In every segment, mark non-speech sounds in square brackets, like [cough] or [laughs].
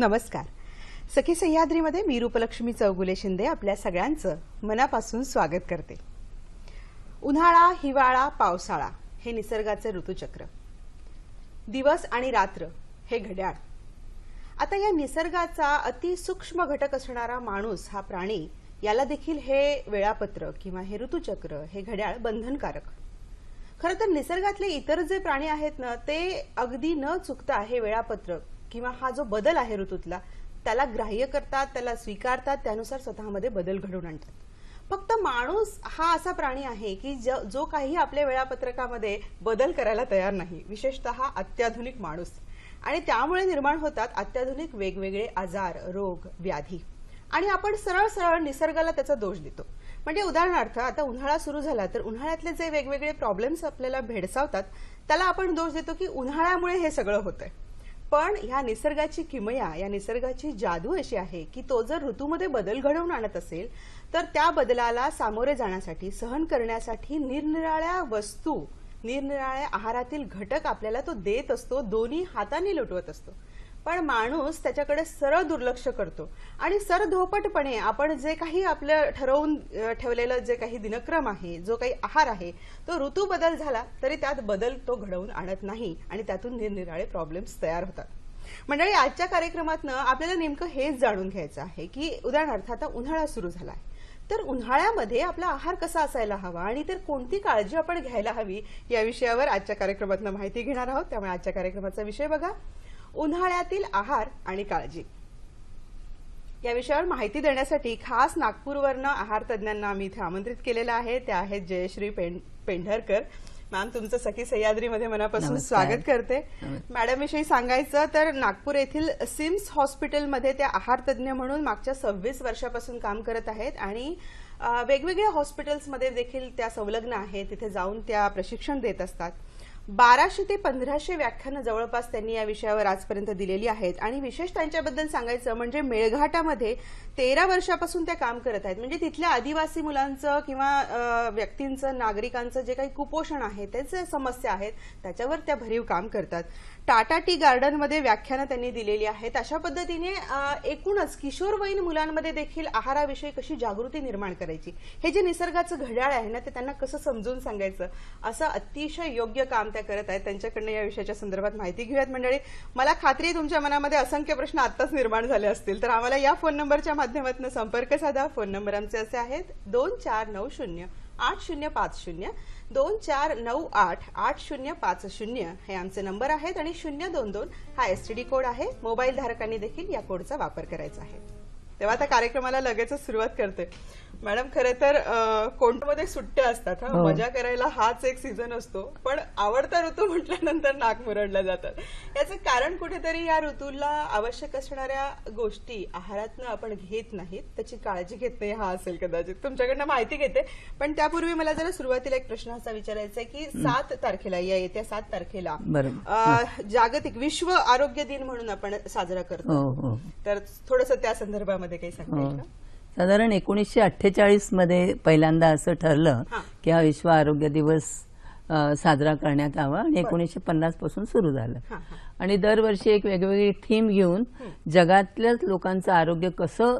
नमस्कार सखी सह्याद्रीमध्ये मी रूपलक्ष्मी चौगुले शिंदे आपल्या सगळ्यांचं मनापासून स्वागत करते उन्हाळा हिवाळा पावसाळा हे निसर्गाचे ऋतुचक्र दिवस आणि रात्र हे घड्याळ आता या निसर्गाचा अतिसूक्ष्म घटक असणारा माणूस हा प्राणी याला देखील हे वेळापत्र किंवा हे ऋतुचक्र हे घड्याळ बंधनकारक खरं तर निसर्गातले इतर जे प्राणी आहेत ना ते अगदी न चुकता हे वेळापत्रक किंवा हा जो बदल आहे ऋतूतला त्याला ग्राह्य करतात त्याला स्वीकारतात त्यानुसार स्वतःमध्ये बदल घडवून आणतात फक्त माणूस हा असा प्राणी आहे की जो काही आपल्या वेळापत्रकामध्ये बदल करायला तयार नाही विशेषतः अत्याधुनिक माणूस आणि त्यामुळे निर्माण होतात अत्याधुनिक वेगवेगळे आजार रोग व्याधी आणि आपण सरळ सरळ निसर्गाला त्याचा दोष देतो म्हणजे उदाहरणार्थ आता उन्हाळा सुरू झाला तर उन्हाळ्यातले जे वेगवेगळे प्रॉब्लेम्स आपल्याला भेडसावतात त्याला आपण दोष देतो की उन्हाळ्यामुळे हे सगळं होतंय पण ह्या निसर्गाची किमया या निसर्गाची जादू अशी आहे की तो जर ऋतूमध्ये बदल घडवून आणत असेल तर त्या बदलाला सामोरे जाण्यासाठी सहन करण्यासाठी निरनिराळ्या वस्तू निरनिराळ्या आहारातील घटक आपल्याला तो देत असतो दोन्ही हाताने लुटवत असतो पण माणूस त्याच्याकडे सरळ दुर्लक्ष करतो आणि धोपटपणे आपण जे काही आपलं ठरवून ठेवलेलं जे काही दिनक्रम आहे जो काही आहार आहे तो ऋतू बदल झाला तरी त्यात बदल तो घडवून आणत नाही आणि त्यातून निरनिराळे प्रॉब्लेम्स तयार होतात मंडळी आजच्या कार्यक्रमातनं आपल्याला नेमकं हेच जाणून घ्यायचं आहे की उदाहरणार्थ आता उन्हाळा सुरू झाला आहे तर उन्हाळ्यामध्ये आपला आहार कसा असायला हवा आणि तर कोणती काळजी आपण घ्यायला हवी या विषयावर आजच्या कार्यक्रमातनं माहिती घेणार आहोत त्यामुळे आजच्या कार्यक्रमाचा विषय बघा उन्हाळ्यातील आहार आणि काळजी या विषयावर माहिती देण्यासाठी खास नागपूरवरनं आहार तज्ञांना आम्ही इथे आमंत्रित केलेलं आहे त्या आहेत जयश्री पेंढरकर मॅम तुमचं सखी सह्याद्रीमध्ये मनापासून स्वागत करते मॅडमविषयी सांगायचं तर नागपूर येथील सिम्स हॉस्पिटलमध्ये त्या आहार तज्ज्ञ म्हणून मागच्या सव्वीस वर्षापासून काम करत आहेत आणि वेगवेगळ्या हॉस्पिटल्समध्ये देखील त्या संलग्न आहेत तिथे जाऊन त्या प्रशिक्षण देत असतात बाराशे ते पंधराशे व्याख्यानं जवळपास त्यांनी या विषयावर आजपर्यंत दिलेली आहेत आणि विशेष त्यांच्याबद्दल सांगायचं म्हणजे मेळघाटामध्ये तेरा वर्षापासून त्या काम करत आहेत म्हणजे तिथल्या आदिवासी मुलांचं किंवा व्यक्तींचं नागरिकांचं जे काही कुपोषण आहे तेच समस्या आहेत त्याच्यावर त्या भरीव काम करतात टाटा टी गार्डन मध्ये व्याख्यानं त्यांनी दिलेली आहेत अशा पद्धतीने एकूणच किशोरवयीन मुलांमध्ये देखील आहाराविषयी कशी जागृती निर्माण करायची हे जे निसर्गाचं घड्याळ आहे ना ते त्यांना कसं समजून सांगायचं असं अतिशय योग्य काम त्या करत आहेत त्यांच्याकडनं या विषयाच्या संदर्भात माहिती घेऊयात मंडळी मला खात्री आहे तुमच्या मनामध्ये असंख्य प्रश्न आताच निर्माण झाले असतील तर आम्हाला या फोन नंबरच्या माध्यमातून संपर्क साधा फोन नंबर आमचे असे आहेत दोन चार नऊ शून्य आठ शून्य पाच शून्य दोन चार नऊ आठ आठ शून्य पाच शून्य हे आमचे नंबर आहेत आणि शून्य दोन दोन हा एसटीडी कोड आहे मोबाईल धारकांनी देखील या कोडचा वापर करायचा आहे तेव्हा आता कार्यक्रमाला लगेचच सुरुवात करते मॅडम खरे तर कोणत्यामध्ये सुट्ट्या असतात हा हो. मजा करायला हाच एक सीझन असतो पण आवडता ऋतू म्हटल्यानंतर नाक मुरडला जातात याचं कारण कुठेतरी या ऋतूला आवश्यक असणाऱ्या गोष्टी आहारातनं आपण घेत नाहीत त्याची काळजी घेत नाही हा असेल कदाचित तुमच्याकडनं माहिती घेते पण त्यापूर्वी मला जरा सुरुवातीला एक प्रश्न असा विचारायचा आहे की सात तारखेला या येत्या सात तारखेला जागतिक विश्व आरोग्य दिन म्हणून आपण साजरा करतो हो, हो. तर थोडस त्या संदर्भामध्ये काही सांगता येईल साधारण एकोणीसशे अठ्ठेचाळीसमध्ये पहिल्यांदा असं ठरलं की हा विश्व आरोग्य दिवस साजरा करण्यात आवा आणि एकोणीसशे पन्नासपासून पासून सुरू झालं आणि दरवर्षी एक वेगवेगळी थीम घेऊन जगातल्याच लोकांचं आरोग्य कसं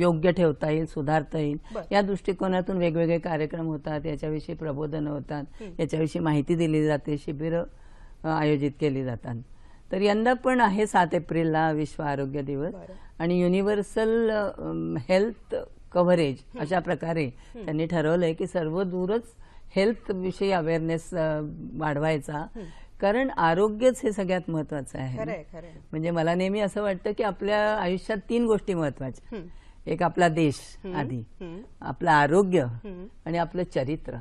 योग्य ठेवता येईल सुधारता येईल या दृष्टिकोनातून वेगवेगळे कार्यक्रम होतात याच्याविषयी प्रबोधनं होतात याच्याविषयी माहिती दिली जाते शिबिरं आयोजित केली जातात तर यंदा पण आहे सात एप्रिलला विश्व आरोग्य दिवस आणि युनिव्हर्सल हेल्थ कव्हरेज अशा प्रकारे त्यांनी ठरवलंय की सर्व दूरच हेल्थ विषयी अवेअरनेस वाढवायचा कारण आरोग्यच हे सगळ्यात महत्वाचं आहे म्हणजे मला नेहमी असं वाटतं की आपल्या आयुष्यात तीन गोष्टी महत्वाच्या एक आपला देश आधी आपलं आरोग्य आणि आपलं चरित्र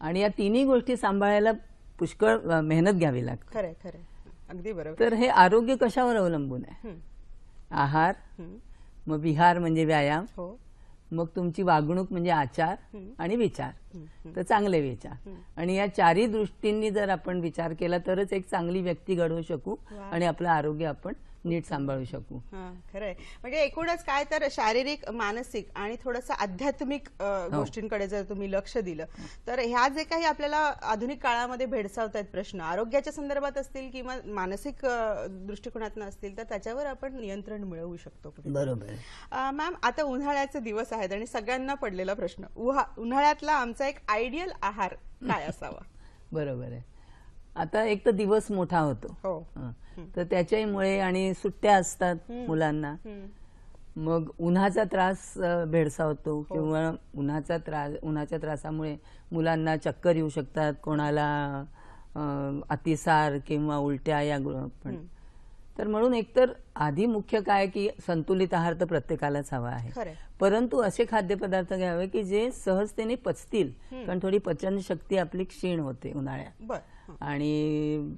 आणि या तिन्ही गोष्टी सांभाळायला पुष्कळ मेहनत घ्यावी लागते अगदी बरोबर तर हे आरोग्य कशावर अवलंबून आहे आहार मग विहार म्हणजे व्यायाम हो. मग तुमची वागणूक म्हणजे आचार आणि विचार तर चांगले विचार आणि या चारही दृष्टींनी जर आपण विचार केला तरच एक चांगली व्यक्ती घडवू शकू आणि आपलं आरोग्य आपण नीट सांभाळू शकू खरंय म्हणजे एकूणच काय तर शारीरिक मानसिक आणि थोडस आध्यात्मिक हो. गोष्टींकडे जर तुम्ही लक्ष दिलं तर ह्या जे काही आपल्याला आधुनिक काळामध्ये भेडसावत आहेत प्रश्न आरोग्याच्या संदर्भात असतील किंवा मानसिक दृष्टिकोनातून असतील तर त्याच्यावर आपण नियंत्रण मिळवू शकतो बरोबर मॅम आता उन्हाळ्याचे दिवस आहेत आणि सगळ्यांना पडलेला प्रश्न उन्हाळ्यातला आमचा एक आयडियल आहार काय असावा [laughs] बरोबर आहे आता एक तर दिवस मोठा होतो हो तर त्याच्यामुळे आणि सुट्ट्या असतात मुलांना मग उन्हाचा त्रास भेडसावतो हो. किंवा उन्हाचा त्रास उन्हाच्या त्रासामुळे मुलांना चक्कर येऊ शकतात कोणाला अतिसार किंवा उलट्या या पण तर म्हणून एकतर आधी मुख्य काय की संतुलित आहार तर प्रत्येकालाच हवा आहे परंतु असे खाद्यपदार्थ घ्यावे की जे सहजतेने पचतील कारण थोडी पचनशक्ती आपली क्षीण होते उन्हाळ्यात आणि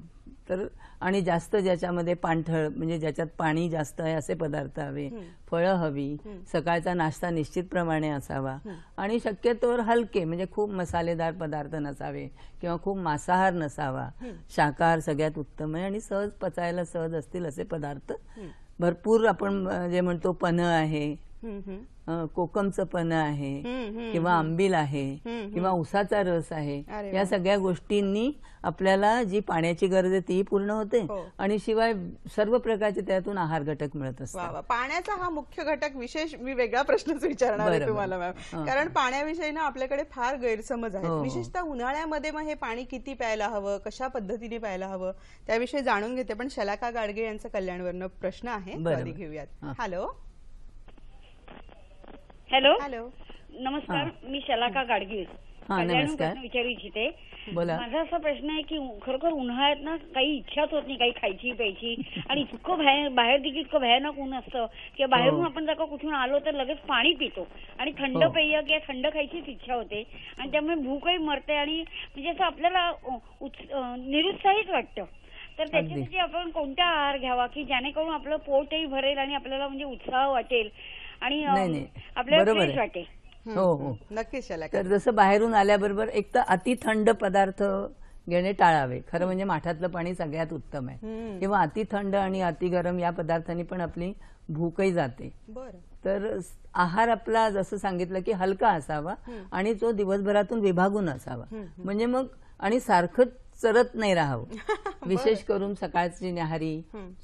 तर आणि जास्त ज्याच्यामध्ये पाणथळ म्हणजे ज्याच्यात पाणी जास्त आहे असे पदार्थ हवे फळं हवी सकाळचा नाश्ता निश्चित प्रमाणे असावा आणि शक्यतोवर हलके म्हणजे खूप मसालेदार पदार्थ नसावे किंवा खूप मांसाहार नसावा शाकाहार सगळ्यात उत्तम आहे आणि सहज पचायला सहज असतील असे पदार्थ भरपूर आपण जे म्हणतो पन आहे कोकमचं पण आहे किंवा आंबील आहे किंवा उसाचा रस आहे या सगळ्या गोष्टींनी आपल्याला जी पाण्याची गरज आहे ती पूर्ण होते हो. आणि शिवाय सर्व प्रकारचे त्यातून आहार घटक मिळत असतात पाण्याचा हा मुख्य घटक विशेष मी वेगळा प्रश्नच विचारणार तुम्हाला मॅम कारण पाण्याविषयी ना आपल्याकडे फार गैरसमज आहे हो, हो. विशेषतः उन्हाळ्यामध्ये मग हे पाणी किती प्यायला हवं कशा पद्धतीने प्यायला हवं त्याविषयी जाणून घेते पण शलाका गाडगे यांचा कल्याणवरनं प्रश्न आहे घेऊयात हॅलो हॅलो हॅलो नमस्कार मी शलाका गाडगीळ विचारू इच्छिते माझा असा प्रश्न आहे की खरोखर उन्हाळ्यात ना काही इच्छाच होत नाही काही खायची प्यायची आणि इतकं बाहेर बाहेर देखील इतकं भयानक ऊन असतं की बाहेरून हो. आपण जर का कुठून आलो तर लगेच पाणी पितो आणि थंड हो. पेय किंवा थंड खायचीच इच्छा होते आणि त्यामुळे भूकही मरते आणि म्हणजे असं आपल्याला निरुत्साहीच निरुत्साहित वाटतं तर त्याच्यासाठी आपण कोणता आहार घ्यावा की ज्याने करून आपलं पोटही भरेल आणि आपल्याला म्हणजे उत्साह वाटेल आणि नाही, नाही. आपल्याला बरोबर हो हो नक्कीच तर जसं बाहेरून आल्याबरोबर एक तर अति थंड पदार्थ घेणे टाळावे खरं म्हणजे माठातलं पाणी सगळ्यात उत्तम आहे किंवा अति थंड आणि अति गरम या पदार्थांनी पण आपली भूकही जाते तर आहार आपला जसं सांगितलं की हलका असावा आणि तो दिवसभरातून विभागून असावा म्हणजे मग आणि सारखं चरत नाही राहावं [laughs] विशेष करून सकाळची न्याहारी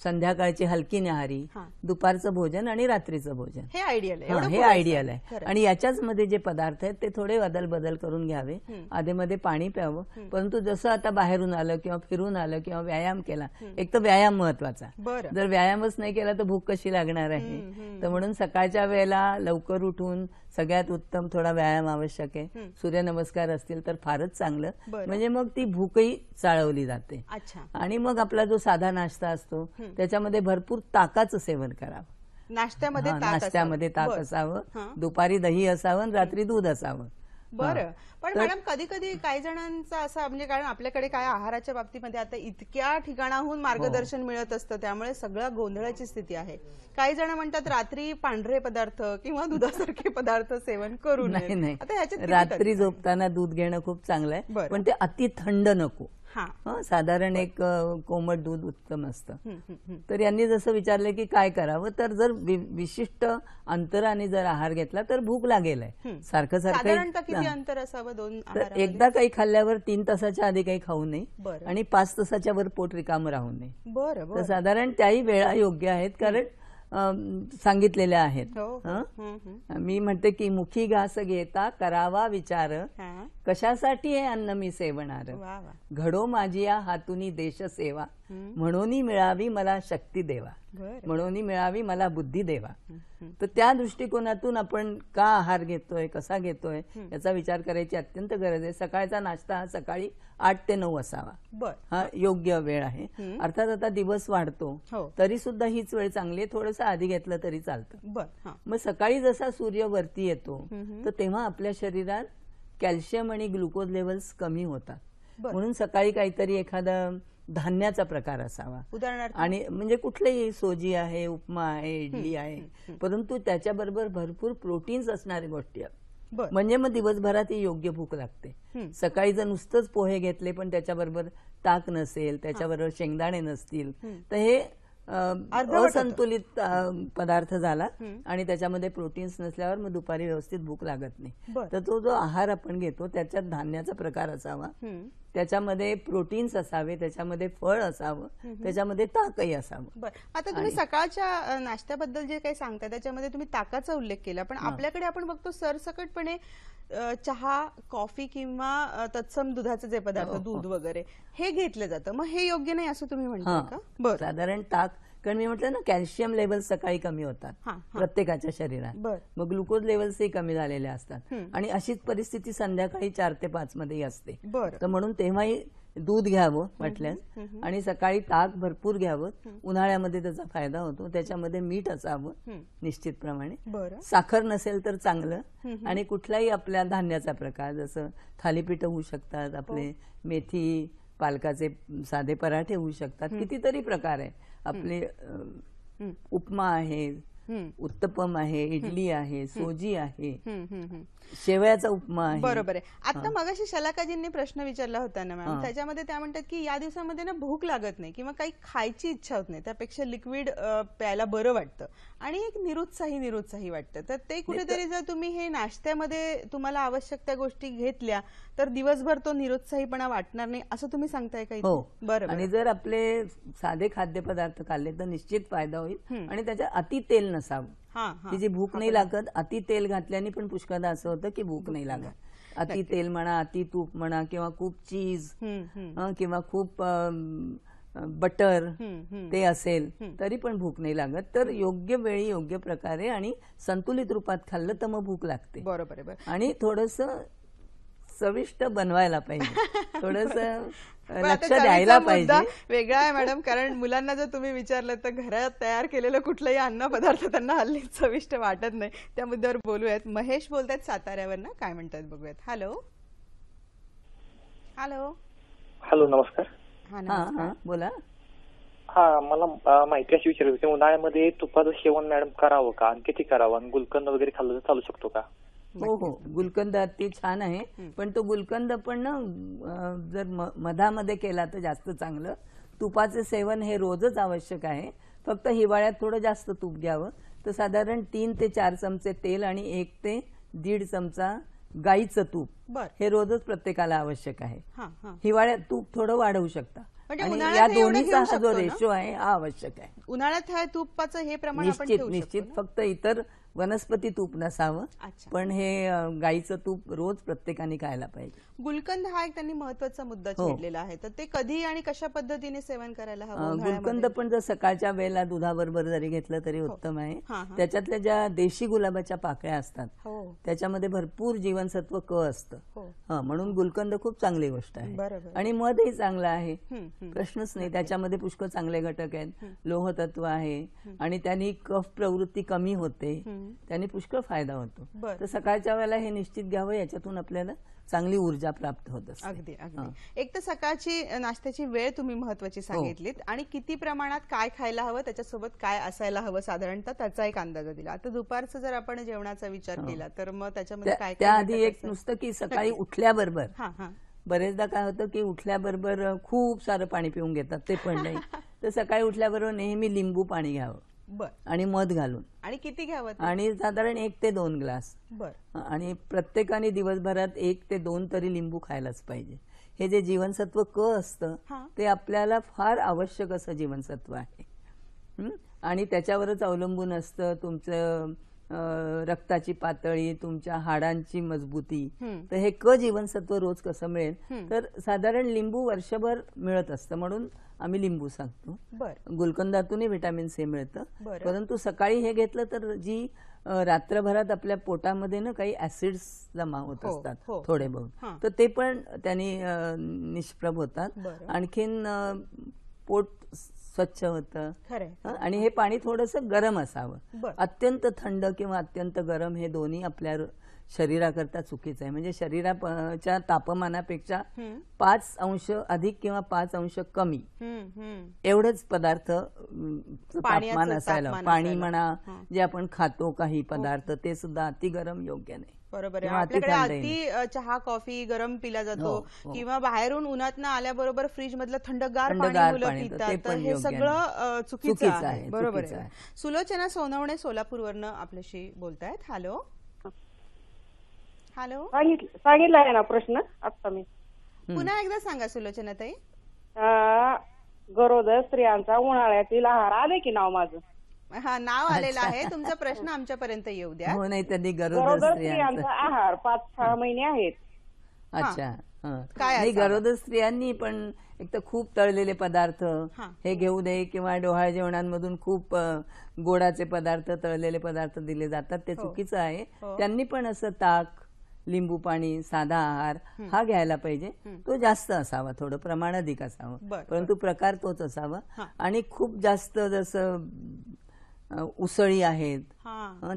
संध्याकाळची हलकी न्याहारी दुपारचं भोजन आणि रात्रीचं भोजन हे आयडियल आहे हे आयडियल आहे आणि याच्याच मध्ये जे पदार्थ आहेत ते थोडे बदल बदल करून घ्यावे मध्ये पाणी प्यावं परंतु जसं आता बाहेरून आलं किंवा फिरून आलं किंवा व्यायाम केला एक तर व्यायाम महत्वाचा जर व्यायामच नाही केला तर भूक कशी लागणार आहे तर म्हणून सकाळच्या वेळेला लवकर उठून सगळ्यात उत्तम थोडा व्यायाम आवश्यक आहे सूर्यनमस्कार असतील तर फारच चांगलं म्हणजे मग ती भूकही चाळवली जाते आणि मग आपला जो साधा नाश्ता असतो त्याच्यामध्ये भरपूर ताकाचं सेवन करावं नाश्त्यामध्ये नाश्त्यामध्ये ताक असावं दुपारी दही असावं रात्री दूध असावं बरं पण मॅडम कधी कधी काही जणांचा असा म्हणजे कारण आपल्याकडे काय आहाराच्या बाबतीमध्ये आता इतक्या ठिकाणाहून हो. मार्गदर्शन मिळत असतं त्यामुळे सगळ्या गोंधळाची स्थिती आहे काही जण म्हणतात रात्री पांढरे पदार्थ किंवा दुधासारखे पदार्थ सेवन करू नये आता रात्री झोपताना दूध घेणं खूप चांगलं आहे पण ते अति थंड नको साधारण एक कोमट दूध उत्तम असतं तर यांनी जसं विचारलं की काय करावं तर जर विशिष्ट अंतराने जर आहार घेतला तर भूक लागेल आहे सारखं सारखं अंतर असावं दोन एकदा काही खाल्ल्यावर तीन तासाच्या आधी काही खाऊ नये आणि पाच तासाच्या वर पोट रिकामं राहू नये बरं तर साधारण त्याही वेळा योग्य आहेत कारण सांगितलेल्या आहेत हो, हो. मी म्हणते की मुखी घास घेता करावा विचार कशासाठी हे अन्न मी सेवणार घडो माझी या देश देशसेवा म्हणून मिळावी मला शक्ती देवा म्हणून मिळावी मला बुद्धी देवा तर त्या दृष्टिकोनातून आपण का आहार घेतोय कसा घेतोय याचा विचार करायची अत्यंत गरज आहे सकाळचा नाश्ता हा सकाळी आठ ते नऊ असावा हा योग्य वेळ आहे अर्थात आता दिवस वाढतो हो. तरी सुद्धा हीच वेळ चांगली आहे थोडस आधी घेतलं तरी चालतं मग सकाळी जसा सूर्य वरती येतो तर तेव्हा आपल्या शरीरात कॅल्शियम आणि ग्लुकोज लेवल्स कमी होतात म्हणून सकाळी काहीतरी एखादा धान्याचा प्रकार असावा उदाहरणार्थ आणि म्हणजे कुठलेही सोजी आहे उपमा आहे इडली आहे परंतु त्याच्याबरोबर भरपूर प्रोटीन्स असणारी गोष्टी म्हणजे मग दिवसभरात ही योग्य भूक लागते सकाळी जर नुसतंच पोहे घेतले पण त्याच्याबरोबर ताक नसेल त्याच्याबरोबर शेंगदाणे नसतील तर हे असंतुलित पदार्थ झाला आणि त्याच्यामध्ये प्रोटीन्स नसल्यावर मग दुपारी व्यवस्थित भूक लागत नाही तर तो जो आहार आपण घेतो त्याच्यात धान्याचा प्रकार असावा त्याच्यामध्ये प्रोटीन्स असावे त्याच्यामध्ये फळ असावं त्याच्यामध्ये ताकही असावं आता तुम्ही सकाळच्या नाश्त्याबद्दल जे काही सांगता त्याच्यामध्ये तुम्ही ताकाचा उल्लेख केला पण आपल्याकडे आपण बघतो सरसकटपणे चहा कॉफी किंवा तत्सम दुधाचे जे पदार्थ हो, हो. दूध वगैरे हे घेतलं जातं मग हे योग्य नाही असं तुम्ही म्हणता का बरं साधारण ताक कारण मी म्हटलं ना कॅल्शियम लेवल सकाळी कमी होतात प्रत्येकाच्या शरीरात मग ग्लुकोज लेवल्सही कमी झालेले असतात आणि अशीच परिस्थिती संध्याकाळी चार ते पाच मध्ये असते तर म्हणून तेव्हाही दूध घ्यावं म्हटल्यास आणि सकाळी ताक भरपूर घ्यावं उन्हाळ्यामध्ये त्याचा फायदा होतो त्याच्यामध्ये मीठ असावं निश्चितप्रमाणे साखर नसेल तर चांगलं आणि कुठलाही आपल्या धान्याचा प्रकार जसं थालीपीठ होऊ शकतात आपले हो. मेथी पालकाचे साधे पराठे होऊ शकतात कितीतरी प्रकार आहे आपले उपमा आहे उत्तपम आहे इडली आहे सोजी आहे शेवयाचा उपमा आहे बरोबर आहे आता मगाशी शलाकाजींनी प्रश्न विचारला होता ना मॅम त्याच्यामध्ये त्या म्हणतात की या दिवसामध्ये ना भूक लागत नाही किंवा काही खायची इच्छा होत नाही त्यापेक्षा लिक्विड प्यायला बरं वाटतं आणि एक निरुत्साही निरुत्साही वाटतं तर ते कुठेतरी जर तुम्ही हे नाश्त्यामध्ये तुम्हाला आवश्यक त्या गोष्टी घेतल्या तर दिवसभर तो निरुत्साहीपणा वाटणार नाही असं तुम्ही सांगताय का हो बरं आणि जर आपले साधे खाद्यपदार्थ खाल्ले तर निश्चित फायदा होईल आणि त्याच्यात अति तेल नसावं जी भूक नाही लागत अति तेल घातल्याने पण पुष्कदा असं होतं की भूक नाही लागत अति तेल म्हणा अति तूप म्हणा किंवा खूप चीज किंवा खूप बटर ते असेल तरी पण भूक नाही लागत तर योग्य वेळी योग्य प्रकारे आणि संतुलित रूपात खाल्लं तर मग भूक लागते बरोबर आणि थोडस चविष्ट बनवायला पाहिजे [laughs] थोडस लक्ष द्यायला पाहिजे वेगळा आहे मॅडम कारण मुलांना जर तुम्ही विचारलं तर घरात तयार केलेलं कुठलंही अन्न पदार्थ त्यांना हल्ली चविष्ट वाटत नाही त्या मुद्द्यावर बोलूयात महेश बोलतात साताऱ्यावर ना काय म्हणतात बघूयात हॅलो हॅलो हॅलो नमस्कार हा बोला हा मला माहिती अशी विचारली होती उन्हाळ्यामध्ये तुपाचं सेवन मॅडम करावं का आणि किती करावं आणि गुलकंद वगैरे खाल्लं तर चालू शकतो का हो हो गुलकंद अति छान आहे पण तो गुलकंद पण ना जर मधामध्ये केला तर जास्त चांगलं तुपाचं सेवन हे रोजच आवश्यक आहे फक्त हिवाळ्यात थोडं जास्त तूप घ्यावं तर साधारण तीन ते चार चमचे तेल आणि एक ते दीड चमचा गाईचं तूप हे रोजच प्रत्येकाला आवश्यक आहे हिवाळ्यात तूप थोडं वाढवू शकता म्हणजे या दोन्हीचा हा जो रेशो आहे हा आवश्यक आहे उन्हाळ्यात तुपाचं हे प्रमाण निश्चित निश्चित फक्त इतर वनस्पती तूप नसावं पण हे गाईचं तूप रोज प्रत्येकाने खायला पाहिजे गुलकंद हा एक त्यांनी महत्वाचा मुद्दा हो. आहे तर ते कधी आणि कशा पद्धतीने सेवन करायला हवं गुलकंद पण जर सकाळच्या वेळेला दुधाबरोबर जरी घेतलं तरी हो. उत्तम आहे त्याच्यातल्या ज्या देशी गुलाबाच्या पाकळ्या असतात हो. त्याच्यामध्ये भरपूर जीवनसत्व क असतं हा म्हणून गुलकंद खूप चांगली गोष्ट आहे आणि मधही चांगला आहे प्रश्नच नाही त्याच्यामध्ये पुष्कळ चांगले घटक आहेत लोहतत्व आहे आणि त्यांनी कफ प्रवृत्ती कमी होते त्याने पुष्कळ फायदा होतो तर सकाळच्या वेळेला हे निश्चित घ्यावं याच्यातून आपल्याला चांगली ऊर्जा प्राप्त होत असते अगदी अगदी एक तर सकाळची नाश्त्याची वेळ तुम्ही महत्वाची हो. सांगितलीत आणि किती प्रमाणात काय खायला हवं त्याच्यासोबत काय असायला हवं साधारणतः त्याचा एक अंदाज दिला आता दुपारचं जर आपण जेवणाचा विचार हो. केला तर मग त्याच्यामध्ये काय त्याआधी एक नुसतं की सकाळी उठल्याबरोबर बरेचदा काय होतं की उठल्याबरोबर खूप सारं पाणी पिऊन घेतात ते पण नाही [laughs] तर सकाळी उठल्याबरोबर नेहमी लिंबू पाणी घ्यावं बर आणि मध घालून आणि किती घ्यावं आणि साधारण एक ते दोन ग्लास बर आणि प्रत्येकाने दिवसभरात एक ते दोन तरी लिंबू खायलाच पाहिजे हे जे जीवनसत्व क असतं ते आपल्याला फार आवश्यक असं जीवनसत्व आहे आणि त्याच्यावरच अवलंबून असतं तुमचं रक्ताची पातळी तुमच्या हाडांची मजबूती तर हे क जीवनसत्व रोज कसं मिळेल तर साधारण लिंबू वर्षभर मिळत असतं म्हणून आम्ही लिंबू सांगतो गुलकंदातूनही व्हिटॅमिन सी मिळतं परंतु सकाळी हे घेतलं तर जी रात्रभरात आपल्या पोटामध्ये ना काही ऍसिड्स जमा होत हो, असतात हो. थोडे बहुत तर ते पण त्यांनी निष्प्रभ होतात आणखीन पोट स्वच्छ होतं आणि हे पाणी थोडंसं गरम असावं अत्यंत थंड किंवा अत्यंत गरम हे दोन्ही आपल्या शरीराकरता चुकीचं आहे म्हणजे शरीराच्या तापमानापेक्षा पाच अंश अधिक किंवा पाच अंश कमी एवढंच पदार्थ तापमान पाणी म्हणा जे आपण खातो काही हो. पदार्थ ते सुद्धा अति गरम योग्य नाही बरोबर आहे आपल्याकडे अगदी चहा कॉफी गरम पिला जातो हो, हो. किंवा बाहेरून उन्हात आल्याबरोबर फ्रीज मधलं थंडगार पाणी पितात तर हे सगळं चुकीचं आहे बरोबर आहे सुलोचना सोनवणे सोलापूरवरनं आपल्याशी बोलतायत हॅलो हॅलो सांगितलं आहे ना प्रश्न आता मी पुन्हा एकदा सांगा सुलोचना ताई गरोदर स्त्रियांचा उन्हाळ्यातील आहार आले की नाव माझं हा नाव आलेलं आहे तुमचा प्रश्न आमच्यापर्यंत येऊ द्या हो नाही त्यांनी गरोदर स्त्रियांचा आहार पाच सहा महिने आहेत अच्छा काय नाही गरोदर स्त्रियांनी पण एक तर खूप तळलेले पदार्थ हे घेऊ नये किंवा डोहाळ जेवणांमधून खूप गोडाचे पदार्थ तळलेले पदार्थ दिले जातात ते हो. चुकीचं आहे हो. त्यांनी पण असं ताक लिंबू पाणी साधा आहार हा घ्यायला पाहिजे तो जास्त असावा थोडं प्रमाण अधिक असावं परंतु प्रकार तोच असावा आणि खूप जास्त जसं उसळी आहेत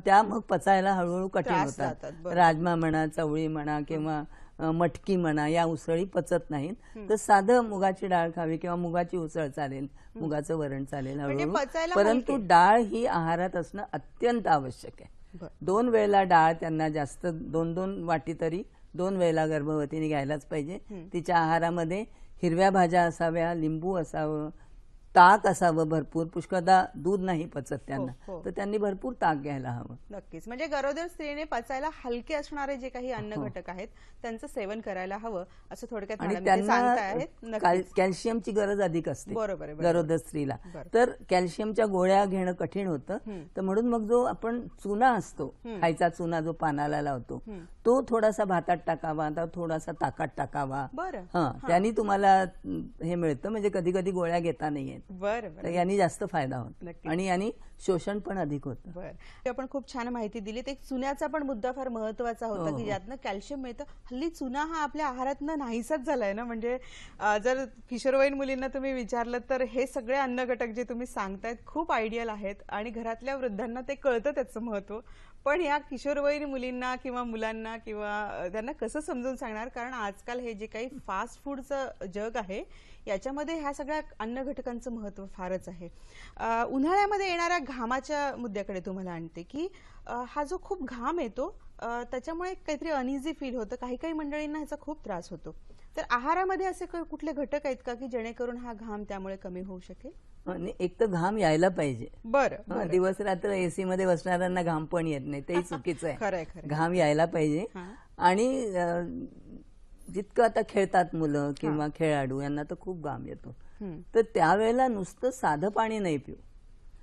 त्या मग पचायला हळूहळू कठीण होतात राजमा म्हणा चवळी म्हणा किंवा मटकी म्हणा या उसळी पचत नाहीत तर साधं मुगाची डाळ खावी किंवा मुगाची उसळ चालेल मुगाचं वरण चालेल म्हणजे हळूहळू परंतु डाळ ही आहारात असणं अत्यंत आवश्यक आहे दोन वेळेला डाळ त्यांना जास्त दोन दोन वाटी तरी दोन वेळेला गर्भवतीने घ्यायलाच पाहिजे तिच्या आहारामध्ये हिरव्या भाज्या असाव्या लिंबू असावं ताक असावं भरपूर पुष्कळदा दूध नाही पचत हो, त्यांना हो. तर त्यांनी भरपूर ताक घ्यायला हवं नक्कीच म्हणजे गरोदर स्त्रीने पचायला हलके असणारे जे काही अन्न हो. घटक आहेत त्यांचं सेवन करायला हवं असं थोडक्यात आणि त्यांना कॅल्शियमची गरज अधिक असते बरोबर गरोदर स्त्रीला तर कॅल्शियमच्या गोळ्या घेणं कठीण होतं तर म्हणून मग जो आपण चुना असतो खायचा चुना जो पानाला लावतो तो थोडासा भातात टाकावा आता थोडासा ताकात टाकावा बरं हा त्यांनी तुम्हाला हे मिळतं म्हणजे कधी कधी गोळ्या घेता नाहीयेत बरं यांनी जास्त फायदा होत आणि यांनी शोषण पण अधिक होत बरं आपण खूप छान माहिती दिली एक चुन्याचा पण मुद्दा फार महत्वाचा होता हो, की हो. ज्यातनं कॅल्शियम मिळतं हल्ली चुना हा आपल्या आहारातनं नाहीसाच झालाय ना म्हणजे जर किशोरवयीन मुलींना तुम्ही विचारलं तर हे सगळे अन्न घटक जे तुम्ही सांगतायत खूप आयडियल आहेत आणि घरातल्या वृद्धांना ते कळतं त्याचं महत्व पण या किशोरवयीन मुलींना किंवा मुलांना किंवा त्यांना कसं समजून सांगणार कारण आजकाल हे जे काही फास्ट फूडचं जग आहे याच्यामध्ये ह्या सगळ्या अन्न घटकांचं महत्त्व फारच आहे उन्हाळ्यामध्ये येणाऱ्या घामाच्या मुद्द्याकडे तुम्हाला आणते की हा जो खूप घाम येतो त्याच्यामुळे काहीतरी अनइझी फील होतं काही काही मंडळींना ह्याचा खूप त्रास होतो तर आहारामध्ये असे कुठले घटक आहेत का की जेणेकरून हा घाम त्यामुळे कमी होऊ शकेल एक तर घाम यायला पाहिजे बरं दिवस रात्र एसी मध्ये बसणाऱ्यांना घाम पण येत नाही तेही [laughs] चुकीचं आहे घाम यायला पाहिजे आणि जितकं आता खेळतात मुलं किंवा खेळाडू यांना तर खूप घाम येतो तर त्यावेळेला नुसतं साधं पाणी नाही पिऊ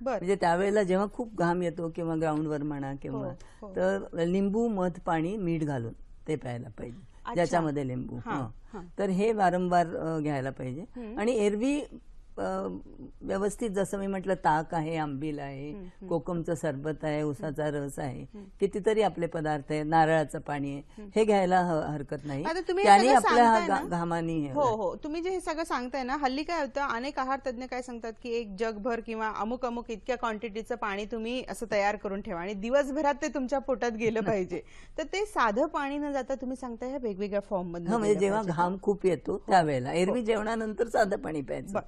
म्हणजे त्यावेळेला जेव्हा खूप घाम येतो किंवा वर म्हणा किंवा हो, हो. तर लिंबू मध पाणी मीठ घालून ते प्यायला पाहिजे ज्याच्यामध्ये लिंबू तर हे वारंवार घ्यायला पाहिजे आणि एरवी व्यवस्थित जसं मी म्हटलं ताक आहे आंबील आहे कोकमचं सरबत आहे उसाचा रस आहे कितीतरी आपले पदार्थ आहे नारळाचं पाणी आहे हे घ्यायला हरकत नाही त्यांनी आपल्या घामानी हो हो तुम्ही जे हे सगळं सांगताय ना हल्ली काय होतं अनेक आहार तज्ञ काय सांगतात की एक जगभर किंवा अमुक अमुक इतक्या क्वांटिटीचं पाणी तुम्ही असं तयार करून ठेवा आणि दिवसभरात ते तुमच्या पोटात गेलं पाहिजे [laughs] तर ते साधं पाणी न जाता तुम्ही सांगताय ह्या वेगवेगळ्या फॉर्म मध्ये म्हणजे जेव्हा घाम खूप येतो त्यावेळेला एरवी हो. जेवणानंतर साधं पाणी प्यायचं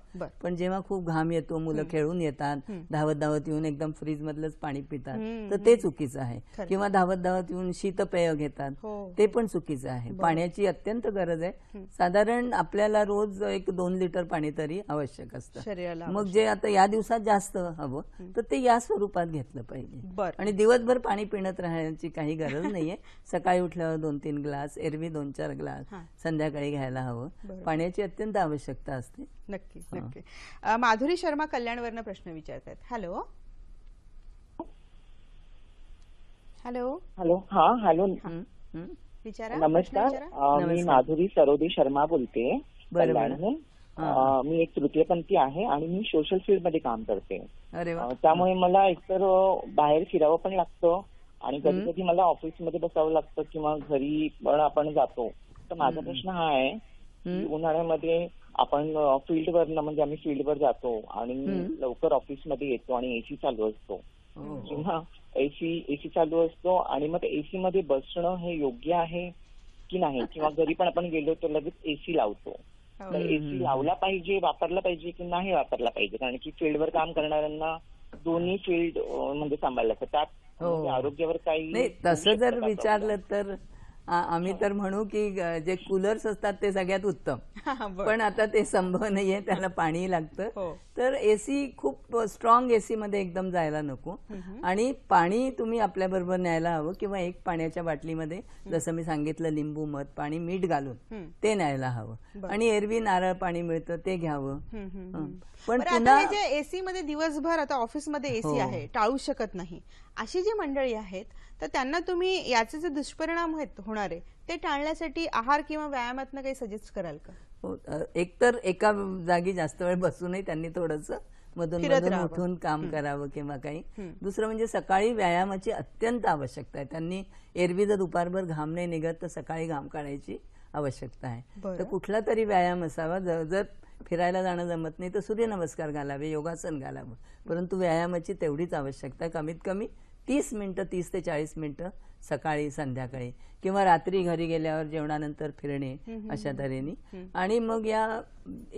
पण जेव्हा खूप घाम येतो मुलं खेळून येतात धावत धावत येऊन एकदम फ्रीज मधलंच पाणी पितात तर ते चुकीचं आहे किंवा धावत धावत येऊन शीतपेय घेतात हो. ते पण चुकीचं आहे पाण्याची अत्यंत गरज आहे साधारण आपल्याला रोज एक दोन लिटर पाणी तरी आवश्यक असतं मग जे आता या दिवसात जास्त हवं तर ते या स्वरूपात घेतलं पाहिजे आणि दिवसभर पाणी पिणत राहण्याची काही गरज नाहीये [laughs] सकाळी उठल्यावर दोन तीन ग्लास एरवी दोन चार ग्लास संध्याकाळी घ्यायला हवं पाण्याची अत्यंत आवश्यकता असते नक्की नक्की माधुरी शर्मा कल्याणवरनं प्रश्न विचारतात हॅलो हॅलो हॅलो हा हॅलो नमस्कार मी माधुरी सरोदी शर्मा बोलते मी एक तृतीयपंथी आहे आणि मी सोशल फील्ड मध्ये काम करते त्यामुळे मला एकतर बाहेर फिरावं पण लागतं आणि कधी कधी मला ऑफिस मध्ये बसावं लागतं किंवा घरी पण आपण जातो तर माझा प्रश्न हा आहे की उन्हाळ्यामध्ये आपण फील्डवर म्हणजे आम्ही वर जातो आणि लवकर ऑफिसमध्ये येतो आणि एसी चालू असतो किंवा हो. एसी एसी चालू असतो आणि मग एसी मध्ये बसणं हे योग्य आहे की नाही किंवा घरी पण आपण गेलो तर लगेच एसी लावतो हो. तर एसी लावला पाहिजे वापरला पाहिजे की नाही वापरला पाहिजे कारण की फील्डवर काम करणाऱ्यांना दोन्ही फील्ड म्हणजे सांभाळलं त्यात हो. म्हणजे आरोग्यावर काही तसं जर विचारलं तर आम्ही हो. तर म्हणू की जे कूलर्स असतात ते सगळ्यात उत्तम [laughs] पण आता ते संभव नाहीये त्याला [laughs] पाणी लागतं हो. तर एसी खूप स्ट्रॉंग एसी मध्ये एकदम जायला नको आणि पाणी तुम्ही आपल्याबरोबर न्यायला हवं किंवा एक पाण्याच्या बाटलीमध्ये जसं मी सांगितलं लिंबू मध पाणी मीठ घालून ते न्यायला हवं आणि एरवी नारळ पाणी मिळतं ते घ्यावं पण एसी मध्ये दिवसभर आता ऑफिसमध्ये एसी हो. आहे टाळू शकत नाही अशी जी मंडळी आहेत तर त्यांना तुम्ही याचे जे दुष्परिणाम आहेत होणारे ते टाळण्यासाठी आहार किंवा व्यायामातनं काही सजेस्ट कराल का हो, एकतर एका जागी जास्त वेळ बसूनही त्यांनी थोडंसं मधून मधून उठून काम करावं किंवा काही दुसरं म्हणजे सकाळी व्यायामाची अत्यंत आवश्यकता आहे त्यांनी एरवी जर दुपारभर घाम नाही निघत तर सकाळी घाम काढायची आवश्यकता आहे तर कुठला तरी व्यायाम असावा जर फिरायला जाणं जमत नाही तर सूर्यनमस्कार घालावे योगासन घालावं परंतु व्यायामाची तेवढीच आवश्यकता कमीत कमी तीस मिनटं तीस ते चाळीस मिनटं सकाळी संध्याकाळी किंवा रात्री घरी गेल्यावर जेवणानंतर फिरणे अशा तऱ्हेने आणि मग या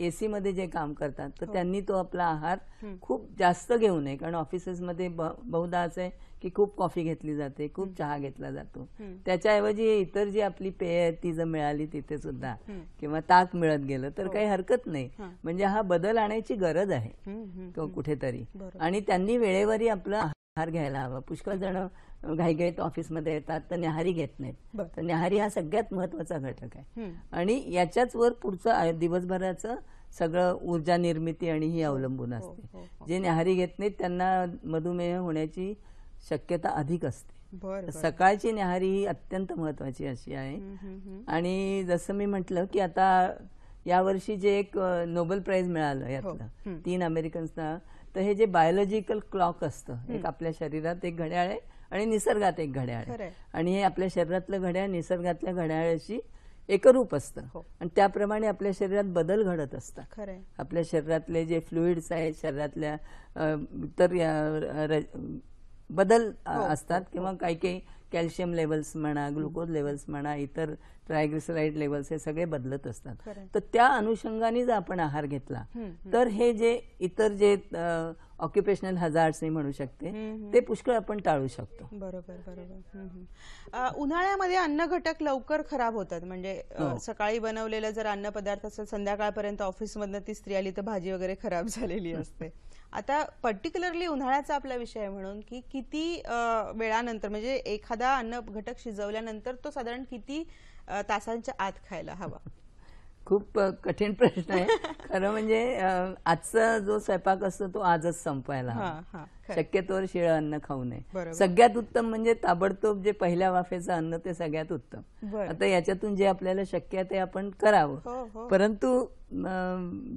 एसी मध्ये जे काम करतात तर हो. त्यांनी तो आपला आहार खूप जास्त घेऊ नये कारण ऑफिसेसमध्ये बहुधा असं आहे की खूप कॉफी घेतली जाते खूप चहा घेतला जातो त्याच्याऐवजी इतर जी आपली पेय आहे ती जर मिळाली तिथे सुद्धा किंवा ताक मिळत गेलं तर हो. काही हरकत नाही म्हणजे हा बदल आणायची गरज आहे कुठेतरी आणि त्यांनी वेळेवर आपला आहार घ्यायला हवा पुष्कळ जण घाईघाईत मध्ये येतात तर न्याहारी घेत नाहीत तर न्याहारी हा सगळ्यात महत्वाचा घटक आहे आणि याच्याच वर पुढचं दिवसभराचं सगळं ऊर्जा निर्मिती आणि ही अवलंबून हो, असते हो, जे न्याहारी घेत नाहीत त्यांना मधुमेह होण्याची शक्यता अधिक असते सकाळची न्याहारी ही अत्यंत महत्वाची अशी आहे आणि जसं मी म्हटलं की आता यावर्षी जे एक नोबेल प्राइज मिळालं हो, यातलं तीन अमेरिकन्सना तर हे जे बायोलॉजिकल क्लॉक असतं एक आपल्या शरीरात एक घड्याळ आहे आणि निसर्गात एक घड्याळ आहे आणि हे आपल्या शरीरातलं घड्याळ निसर्गातल्या घड्याळाशी एकरूप असतं हो. आणि त्याप्रमाणे आपल्या शरीरात बदल घडत असतात आपल्या शरीरातले जे फ्लुइड्स आहेत शरीरातल्या तर बदल हो, असतात हो, किंवा हो. काही काही कॅल्शियम लेवल्स म्हणा ग्लुकोज लेवल्स म्हणा इतर ट्रायग्लिसराईड लेवल्स हे सगळे बदलत असतात तर त्या अनुषंगाने जर आपण आहार घेतला तर हे जे इतर जे ऑक्युपेशनल हजार्ड मी म्हणू शकते ते पुष्कळ आपण टाळू शकतो बरोबर बरोबर उन्हाळ्यामध्ये अन्न घटक लवकर खराब होतात म्हणजे सकाळी बनवलेलं जर अन्न पदार्थ असेल संध्याकाळपर्यंत ऑफिसमधनं ती स्त्री आली तर भाजी वगैरे खराब [laughs] झालेली असते आता पर्टिक्युलरली उन्हाळ्याचा आपला विषय म्हणून की किती वेळानंतर म्हणजे एखादा अन्न घटक शिजवल्यानंतर तो साधारण किती तासांच्या आत खायला हवा खूप कठीण प्रश्न आहे [laughs] खरं म्हणजे आजचा जो स्वयंपाक असतो तो आजच संपायला शक्यतोवर शिळ अन्न खाऊ नये सगळ्यात उत्तम म्हणजे ताबडतोब जे पहिल्या वाफेचं अन्न ते सगळ्यात उत्तम आता याच्यातून जे आपल्याला शक्य आहे ते आपण करावं हो, हो. परंतु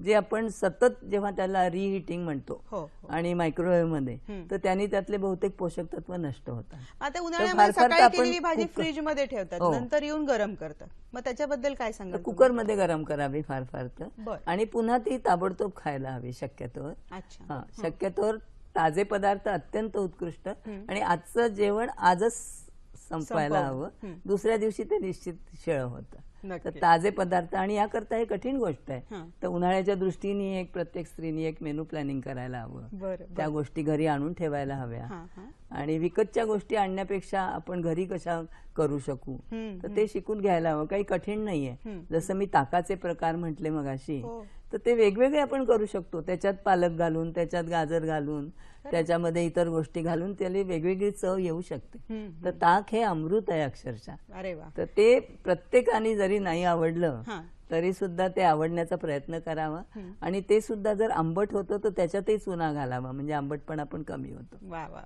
जे आपण सतत जेव्हा त्याला रिहिटिंग म्हणतो हो, आणि मायक्रोवेव्ह मध्ये तर त्यांनी त्यातले बहुतेक पोषक तत्व नष्ट होतात आता उन्हाळ्यामध्ये भाजी फ्रीज मध्ये ठेवतात नंतर येऊन गरम करतात मग त्याच्याबद्दल काय सांगतात कुकर मध्ये गरम करावी फार फार तर आणि पुन्हा ती ताबडतोब खायला हवी शक्यतोवर शक्यतोवर ताजे पदार्थ अत्यंत उत्कृष्ट आणि आजचं जेवण आजच संपायला हवं दुसऱ्या दिवशी ते निश्चित शेळ होतं तर ताजे पदार्थ आणि याकरता हे कठीण गोष्ट आहे तर उन्हाळ्याच्या दृष्टीने एक प्रत्येक स्त्रीनी एक मेनू प्लॅनिंग करायला हवं त्या गोष्टी घरी आणून ठेवायला हव्या आणि विकतच्या गोष्टी आणण्यापेक्षा आपण घरी कशा करू शकू तर ते शिकून घ्यायला हवं काही कठीण नाहीये जसं मी ताकाचे प्रकार म्हटले मगाशी हो. तर ते वेगवेगळे आपण करू शकतो त्याच्यात पालक घालून त्याच्यात गाजर घालून त्याच्यामध्ये इतर गोष्टी घालून त्याला वेगवेगळी चव येऊ शकते तर ताक हे अमृत आहे अक्षरशः तर ते प्रत्येकाने जरी नाही आवडलं तरी सुद्धा ते आवडण्याचा प्रयत्न करावा आणि ते सुद्धा जर आंबट होतं तर त्याच्यातही चुना घालावा म्हणजे आंबटपणा पण कमी होतो वा वा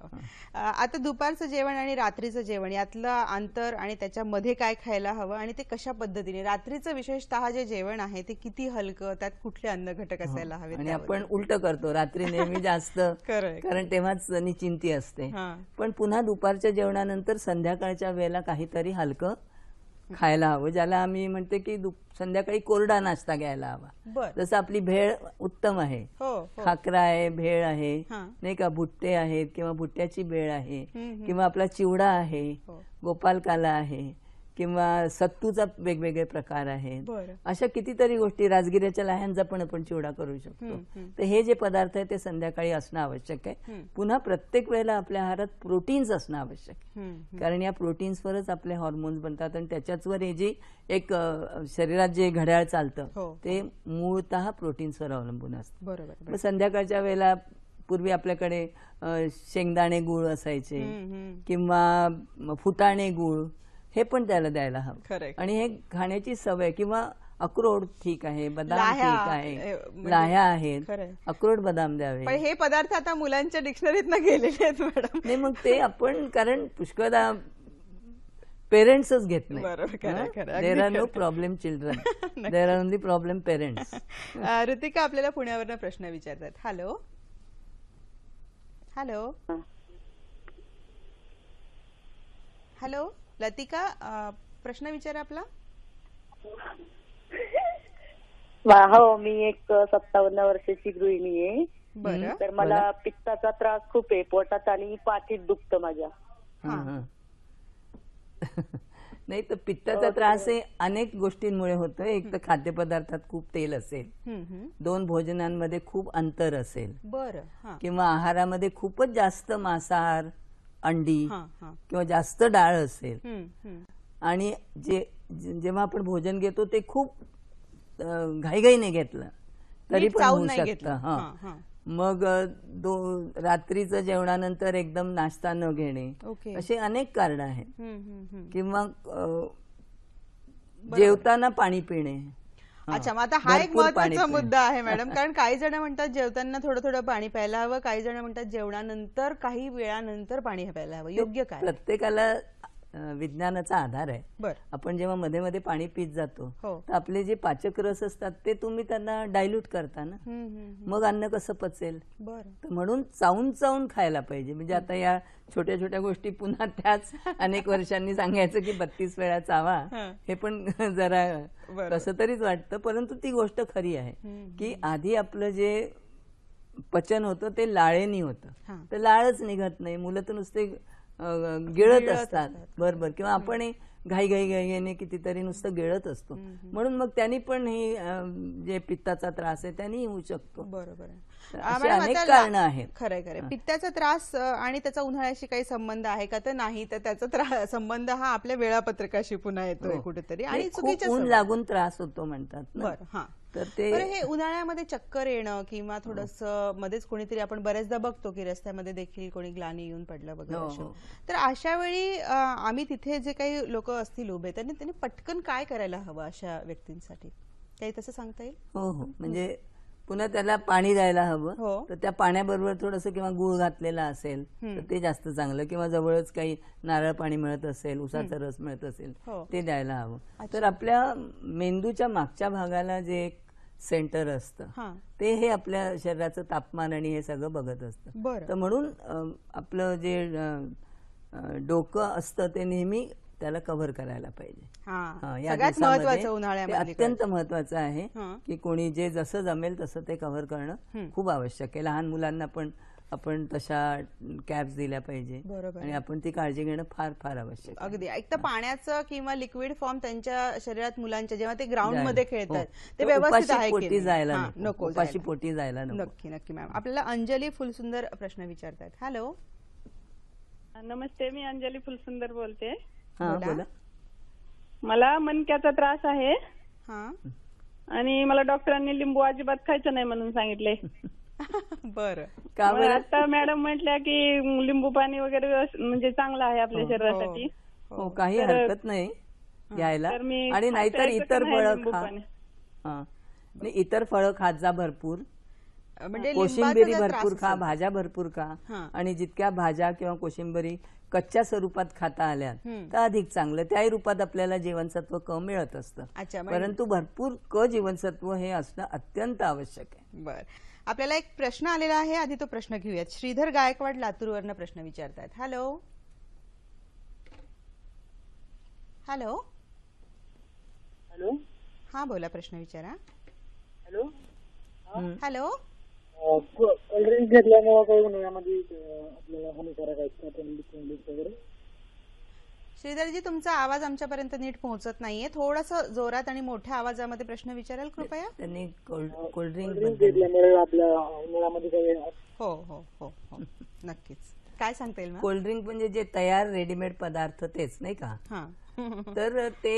आता दुपारचं जेवण आणि रात्रीचं जेवण यातलं अंतर आणि त्याच्यामध्ये काय खायला हवं आणि ते कशा पद्धतीने रात्रीचं विशेषतः जे जेवण आहे ते किती हलकं त्यात कुठले अन्न घटक हो. असायला हवे आणि आपण उलट करतो रात्री नेहमी जास्त [laughs] कारण तेव्हाच निचिंती असते पण पुन्हा दुपारच्या जेवणानंतर संध्याकाळच्या वेळेला काहीतरी हलकं [laughs] खायला हवं ज्याला आम्ही म्हणते की संध्याकाळी कोरडा नाश्ता घ्यायला हवा जसं आपली भेळ उत्तम आहे हो, हो. खाकरा आहे भेळ आहे नाही का भुट्टे आहेत किंवा भुट्ट्याची भेळ आहे किंवा आपला चिवडा आहे हो. गोपालकाला आहे किंवा सत्तूचा वेगवेगळे प्रकार आहेत अशा कितीतरी गोष्टी राजगिऱ्याच्या लाह्यांचा पण आपण चिवडा करू शकतो तर हे जे पदार्थ आहे ते संध्याकाळी असणं आवश्यक आहे पुन्हा प्रत्येक वेळेला आपल्या आहारात प्रोटीन्स असणं आवश्यक आहे कारण या प्रोटीन्सवरच आपले हॉर्मोन्स बनतात आणि त्याच्याचवर हे जे एक शरीरात जे घड्याळ चालतं हो, ते हो. मूळत प्रोटीन्सवर अवलंबून असतं बरोबर संध्याकाळच्या वेळेला पूर्वी आपल्याकडे शेंगदाणे गुळ असायचे किंवा फुटाणे गुळ हे पण त्याला द्यायला हवं आणि हे खाण्याची सवय किंवा अक्रोड ठीक आहे बदाम ठीक आहे म्हणजे लाह्या आहेत अक्रोड बदाम द्यावे हे पदार्थ आता मुलांच्या डिक्शनरीत गेलेले आहेत मॅडम नाही मग ते आपण कारण पुष्कळदा पेरेंट्सच घेत नाही there are no problem children there are only problem parents Ritika आपल्याला पुण्यावरनं प्रश्न विचारतात हॅलो हॅलो हॅलो लतिका प्रश्न विचार आपला हो मी एक सत्तावन्न वर्षाची गृहिणी आहे तर मला पित्ताचा त्रास खूप आहे पोटात आणि पाठीत दुखत माझ्या [laughs] नाही तर पित्ताचा हो, त्रास हे अनेक गोष्टींमुळे होतो एक तर खाद्यपदार्थात खूप तेल असेल दोन भोजनांमध्ये खूप अंतर असेल किंवा आहारामध्ये खूपच जास्त मांसाहार अंडी किंवा जास्त डाळ असेल आणि जे जेव्हा आपण भोजन घेतो ते खूप घाईघाईने घेतलं तरी पण होऊ शकतं हा मग दो रात्रीचं जेवणानंतर एकदम नाश्ता न घेणे असे अनेक कारण आहेत किंवा जेवताना पाणी पिणे अच्छा मग आता हा एक महत्वाचा मुद्दा आहे मॅडम [laughs] कारण काही जण म्हणतात जेवताना थोडं थोडं पाणी प्यायला हवं काही जण म्हणतात जेवणानंतर काही वेळानंतर पाणी प्यायला हवं योग्य काय प्रत्येकाला विज्ञानाचा आधार आहे आपण जेव्हा मध्ये मध्ये पाणी पित जातो हो. तर आपले जे पाचक रस असतात ते तुम्ही त्यांना डायल्यूट करता ना मग अन्न कसं पचेल तर म्हणून चावून चावून खायला पाहिजे म्हणजे आता या छोट्या छोट्या गोष्टी पुन्हा त्याच अनेक वर्षांनी सांगायचं की बत्तीस वेळा चावा हे पण जरा कसं तरीच वाटतं परंतु ती गोष्ट खरी आहे की आधी आपलं जे पचन होतं ते लाळेनी होतं तर लाळच निघत नाही मुलं तर नुसते गिळत असतात बरोबर किंवा आपण घाई घाई घाईने कितीतरी नुसतं गिळत असतो म्हणून मग त्यांनी पण हे जे पित्ताचा त्रास आहे त्यांनी येऊ शकतो बरोबर अनेक कारण आहेत खरे खरं पित्ताचा त्रास आणि त्याचा उन्हाळ्याशी काही संबंध आहे का तर नाही तर त्याचा संबंध हा आपल्या वेळापत्रकाशी पुन्हा येतोय हो. कुठेतरी म्हणजे आणि चुकीच्या ऊन लागून त्रास होतो म्हणतात बरं हा तर ते हे उन्हाळ्यामध्ये चक्कर येणं किंवा थोडस मध्येच कोणीतरी आपण बऱ्याचदा बघतो की रस्त्यामध्ये देखील कोणी ग्लानी येऊन पडलं वगैरे हो, हो. तर अशा वेळी आम्ही तिथे जे काही लोक असतील उभे त्यांनी त्यांनी पटकन काय करायला हवं अशा व्यक्तींसाठी काही तसं सांगता येईल हो हो म्हणजे पुन्हा त्याला पाणी द्यायला हवं हो. तर त्या पाण्याबरोबर थोडंसं किंवा गुळ घातलेला असेल तर ते जास्त चांगलं किंवा जवळच काही नारळ पाणी मिळत असेल उसाचा रस मिळत असेल हो. ते द्यायला हवं तर आपल्या मेंदूच्या मागच्या भागाला जे एक सेंटर असतं ते हे आपल्या शरीराचं तापमान आणि हे सगळं बघत असतं तर म्हणून आपलं जे डोकं असतं ते नेहमी त्याला कव्हर करायला पाहिजे सगळ्यात महत्वाचं उन्हाळ्यामध्ये अत्यंत महत्वाचं आहे की कोणी जे जसं जमेल तसं ते कव्हर करणं खूप आवश्यक आहे लहान मुलांना पण आपण तशा कॅप्स दिल्या पाहिजे आणि आपण ती काळजी घेणं फार फार आवश्यक अगदी एक तर पाण्याचं किंवा लिक्विड फॉर्म त्यांच्या शरीरात मुलांच्या जेव्हा ते ग्राउंड मध्ये खेळतात हो. ते व्यवस्थित आहे पोटी जायला नको पोटी जायला नक्की नक्की मॅम आपल्याला अंजली फुलसुंदर प्रश्न विचारतात हॅलो नमस्ते मी अंजली फुलसुंदर बोलते मला मनक्याचा त्रास आहे आणि मला डॉक्टरांनी लिंबू अजिबात खायचं नाही म्हणून सांगितले [laughs] बर का आता मॅडम म्हटल्या की लिंबू पाणी वगैरे म्हणजे चांगलं आहे आपल्या हो, शरीरासाठी हो, हो, हो. काही हरकत नाही घ्यायला आणि नाहीतर इतर फळ फळं खा इतर फळ खात जा भरपूर म्हणजे कोशिंबिरी भरपूर खा भाज्या भरपूर खा आणि जितक्या भाज्या किंवा कोशिंबिरी कच्च्या स्वरूपात खाता आल्या तर अधिक चांगलं त्याही रूपात आपल्याला जीवनसत्व क मिळत असतं म्हणजे परंतु भरपूर क जीवनसत्व हे असणं अत्यंत आवश्यक आहे बर आपल्याला एक प्रश्न आलेला आहे आधी तो प्रश्न घेऊयात श्रीधर गायकवाड लातूरवरनं प्रश्न विचारतात हॅलो हॅलो हॅलो हा बोला प्रश्न विचारा हॅलो हॅलो कोल्ड्रिंक म्हणजे श्रीधरजी तुमचा आवाज आमच्यापर्यंत नीट पोहोचत नाहीये थोडस जोरात आणि मोठ्या आवाजामध्ये प्रश्न विचाराल कृपया त्यांनी कोल्ड्रिंक घेतल्यामुळे आपल्या उन्हाळ्यामध्ये काही हो हो हो हो नक्कीच काय सांगता येईल कोल्ड्रिंक म्हणजे जे तयार रेडीमेड पदार्थ तेच नाही का तर ते